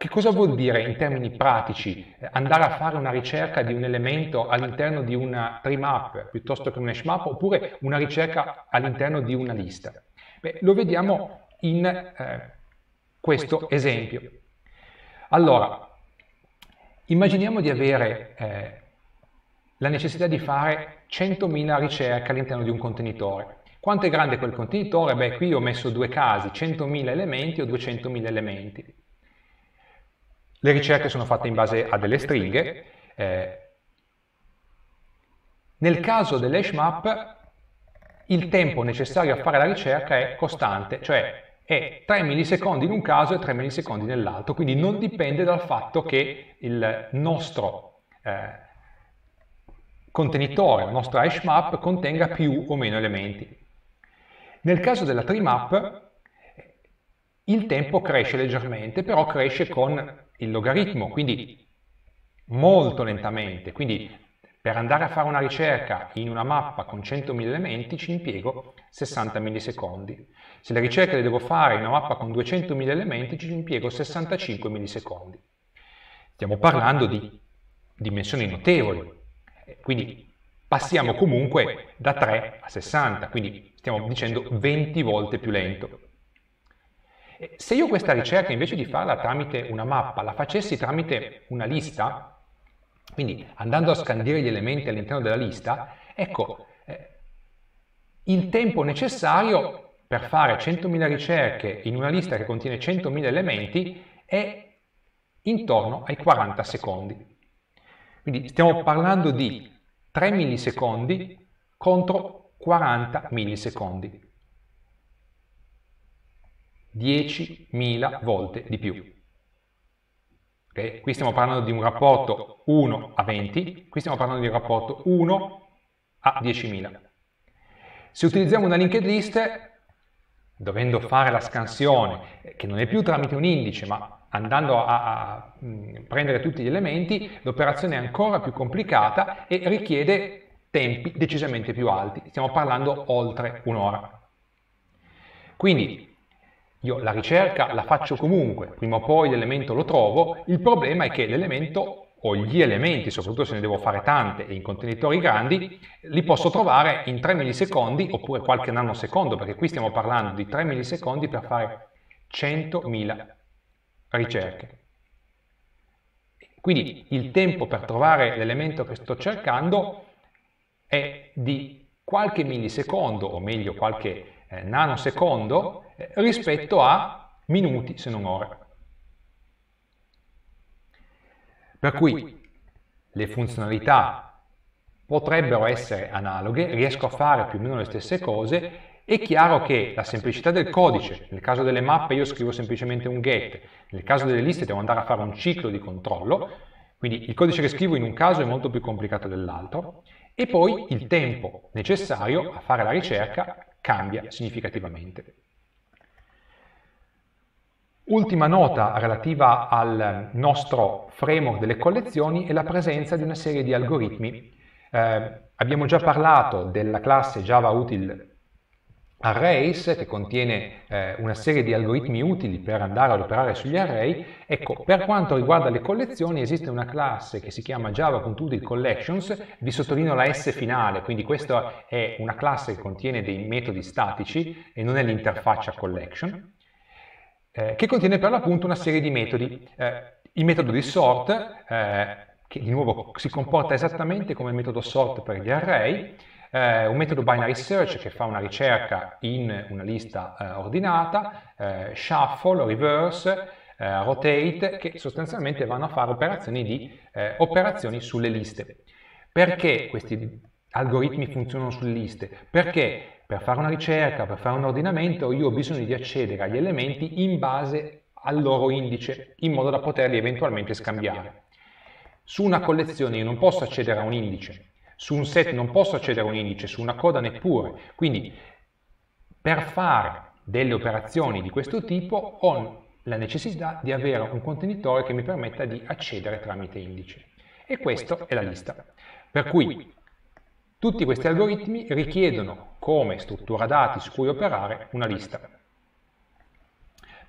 che cosa vuol dire in termini pratici andare a fare una ricerca di un elemento all'interno di una tree map piuttosto che un hash map oppure una ricerca all'interno di una lista? Beh, lo vediamo in eh, questo esempio. Allora, immaginiamo di avere eh, la necessità di fare 100.000 ricerche all'interno di un contenitore. Quanto è grande quel contenitore? Beh, qui ho messo due casi, 100.000 elementi o 200.000 elementi. Le ricerche sono fatte in base a delle stringhe. Eh, nel caso dell'hash il tempo necessario a fare la ricerca è costante, cioè è 3 millisecondi in un caso e 3 millisecondi nell'altro, quindi non dipende dal fatto che il nostro eh, contenitore, la nostra hash contenga più o meno elementi. Nel caso della tree il tempo cresce leggermente, però cresce con il logaritmo, quindi molto lentamente. Quindi per andare a fare una ricerca in una mappa con 100.000 elementi ci impiego 60 millisecondi. Se le ricerche le devo fare in una mappa con 200.000 elementi ci impiego 65 millisecondi. Stiamo parlando di dimensioni notevoli, quindi passiamo comunque da 3 a 60, quindi stiamo dicendo 20 volte più lento. Se io questa ricerca invece di farla tramite una mappa la facessi tramite una lista, quindi andando a scandire gli elementi all'interno della lista, ecco, ecco, eh, il tempo necessario per fare 100.000 ricerche in una lista che contiene 100.000 elementi è intorno ai 40 secondi. Quindi stiamo parlando di 3 millisecondi contro 40 millisecondi. 10.000 volte di più. Okay? Qui stiamo parlando di un rapporto 1 a 20, qui stiamo parlando di un rapporto 1 a 10.000. Se utilizziamo una linked list, dovendo fare la scansione, che non è più tramite un indice, ma andando a, a mh, prendere tutti gli elementi, l'operazione è ancora più complicata e richiede tempi decisamente più alti, stiamo parlando oltre un'ora. Quindi io la ricerca la faccio comunque, prima o poi l'elemento lo trovo, il problema è che l'elemento o gli elementi, soprattutto se ne devo fare tante e in contenitori grandi, li posso trovare in 3 millisecondi oppure qualche nanosecondo, perché qui stiamo parlando di 3 millisecondi per fare 100.000 ricerche. Quindi il tempo per trovare l'elemento che sto cercando è di qualche millisecondo, o meglio qualche eh, nanosecondo, eh, rispetto a minuti se non ore. Per cui le funzionalità potrebbero essere analoghe, riesco a fare più o meno le stesse cose è chiaro che la semplicità del codice, nel caso delle mappe io scrivo semplicemente un get, nel caso delle liste devo andare a fare un ciclo di controllo, quindi il codice che scrivo in un caso è molto più complicato dell'altro, e poi il tempo necessario a fare la ricerca cambia significativamente. Ultima nota relativa al nostro framework delle collezioni è la presenza di una serie di algoritmi. Eh, abbiamo già parlato della classe Java Util Arrays che contiene eh, una serie di algoritmi utili per andare ad operare sugli array. Ecco, per quanto riguarda le collezioni esiste una classe che si chiama java.utilCollections, vi sottolineo la S finale, quindi questa è una classe che contiene dei metodi statici e non è l'interfaccia collection eh, che contiene per l'appunto una serie di metodi. Eh, il metodo di sort, eh, che di nuovo si comporta esattamente come il metodo sort per gli array, eh, un metodo binary search che fa una ricerca in una lista eh, ordinata, eh, shuffle, reverse, rotate, che sostanzialmente vanno a fare operazioni di operazioni sulle liste. Perché questi algoritmi funzionano sulle liste? Perché per fare una ricerca, per fare un ordinamento, io ho bisogno di accedere agli elementi in base al loro indice, in modo da poterli eventualmente scambiare. Su una collezione io non posso accedere a un indice, su un set non posso accedere a un indice, su una coda neppure. Quindi per fare delle operazioni di questo tipo ho la necessità di avere un contenitore che mi permetta di accedere tramite indice. E questa è la lista. Per cui tutti questi algoritmi richiedono come struttura dati su cui operare una lista.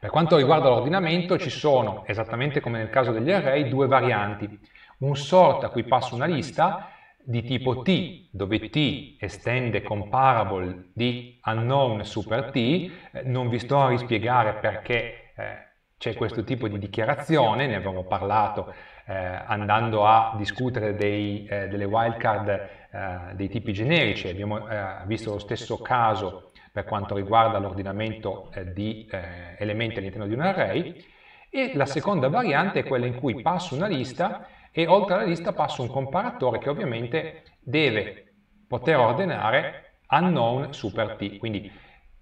Per quanto riguarda l'ordinamento ci sono, esattamente come nel caso degli array, due varianti. Un sort a cui passo una lista di tipo t, dove t estende comparable di unknown super t, eh, non vi sto a rispiegare perché eh, c'è questo tipo di dichiarazione, ne abbiamo parlato eh, andando a discutere dei, eh, delle wildcard eh, dei tipi generici, abbiamo eh, visto lo stesso caso per quanto riguarda l'ordinamento eh, eh di eh, elementi all'interno di un array, e la seconda variante è quella in cui passo una lista e oltre alla lista passo un comparatore che ovviamente deve poter ordinare unknown super t, quindi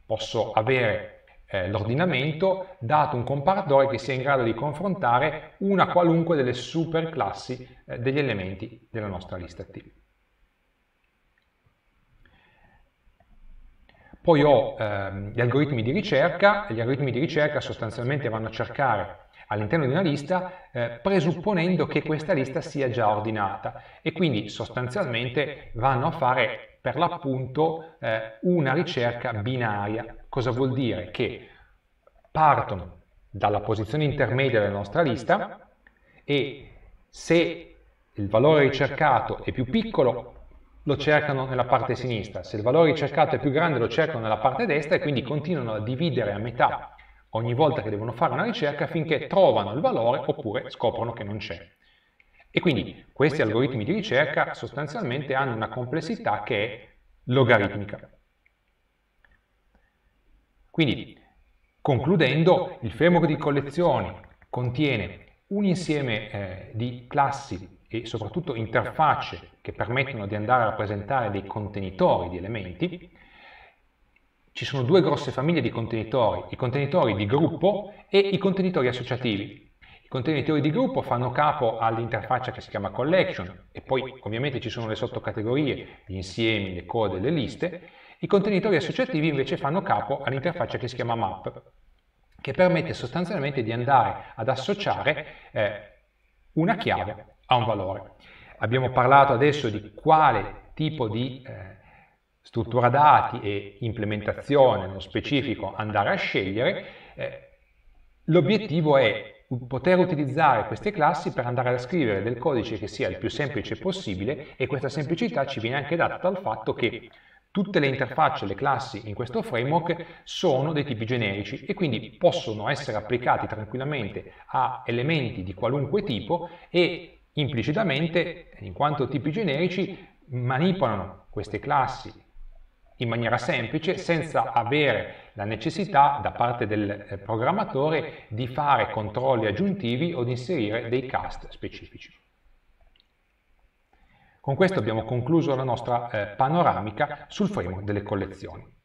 posso avere l'ordinamento dato un comparatore che sia in grado di confrontare una qualunque delle super superclassi degli elementi della nostra lista T. Poi ho ehm, ehm, gli algoritmi di ricerca, e gli algoritmi di ricerca sostanzialmente vanno a cercare all'interno di una lista eh, presupponendo che questa lista sia già ordinata e quindi sostanzialmente vanno a fare per l'appunto eh, una ricerca binaria. Cosa vuol dire? Che partono dalla posizione intermedia della nostra lista e se il valore ricercato è più piccolo lo cercano nella parte sinistra, se il valore ricercato è più grande lo cercano nella parte destra e quindi continuano a dividere a metà ogni volta che devono fare una ricerca finché trovano il valore oppure scoprono che non c'è. E quindi questi algoritmi di ricerca sostanzialmente hanno una complessità che è logaritmica. Quindi, concludendo, il framework di collezioni contiene un insieme eh, di classi e soprattutto interfacce che permettono di andare a rappresentare dei contenitori di elementi, ci sono due grosse famiglie di contenitori, i contenitori di gruppo e i contenitori associativi. I contenitori di gruppo fanno capo all'interfaccia che si chiama collection e poi ovviamente ci sono le sottocategorie, gli insiemi, le code, le liste. I contenitori associativi invece fanno capo all'interfaccia che si chiama map, che permette sostanzialmente di andare ad associare eh, una chiave ha un valore. Abbiamo parlato adesso di quale tipo di eh, struttura dati e implementazione nello specifico andare a scegliere. Eh, L'obiettivo è poter utilizzare queste classi per andare a scrivere del codice che sia il più semplice possibile e questa semplicità ci viene anche data dal fatto che tutte le interfacce, le classi in questo framework sono dei tipi generici e quindi possono essere applicati tranquillamente a elementi di qualunque tipo e Implicitamente, in quanto tipi generici, manipolano queste classi in maniera semplice senza avere la necessità da parte del eh, programmatore di fare controlli aggiuntivi o di inserire dei cast specifici. Con questo abbiamo concluso la nostra eh, panoramica sul framework delle collezioni.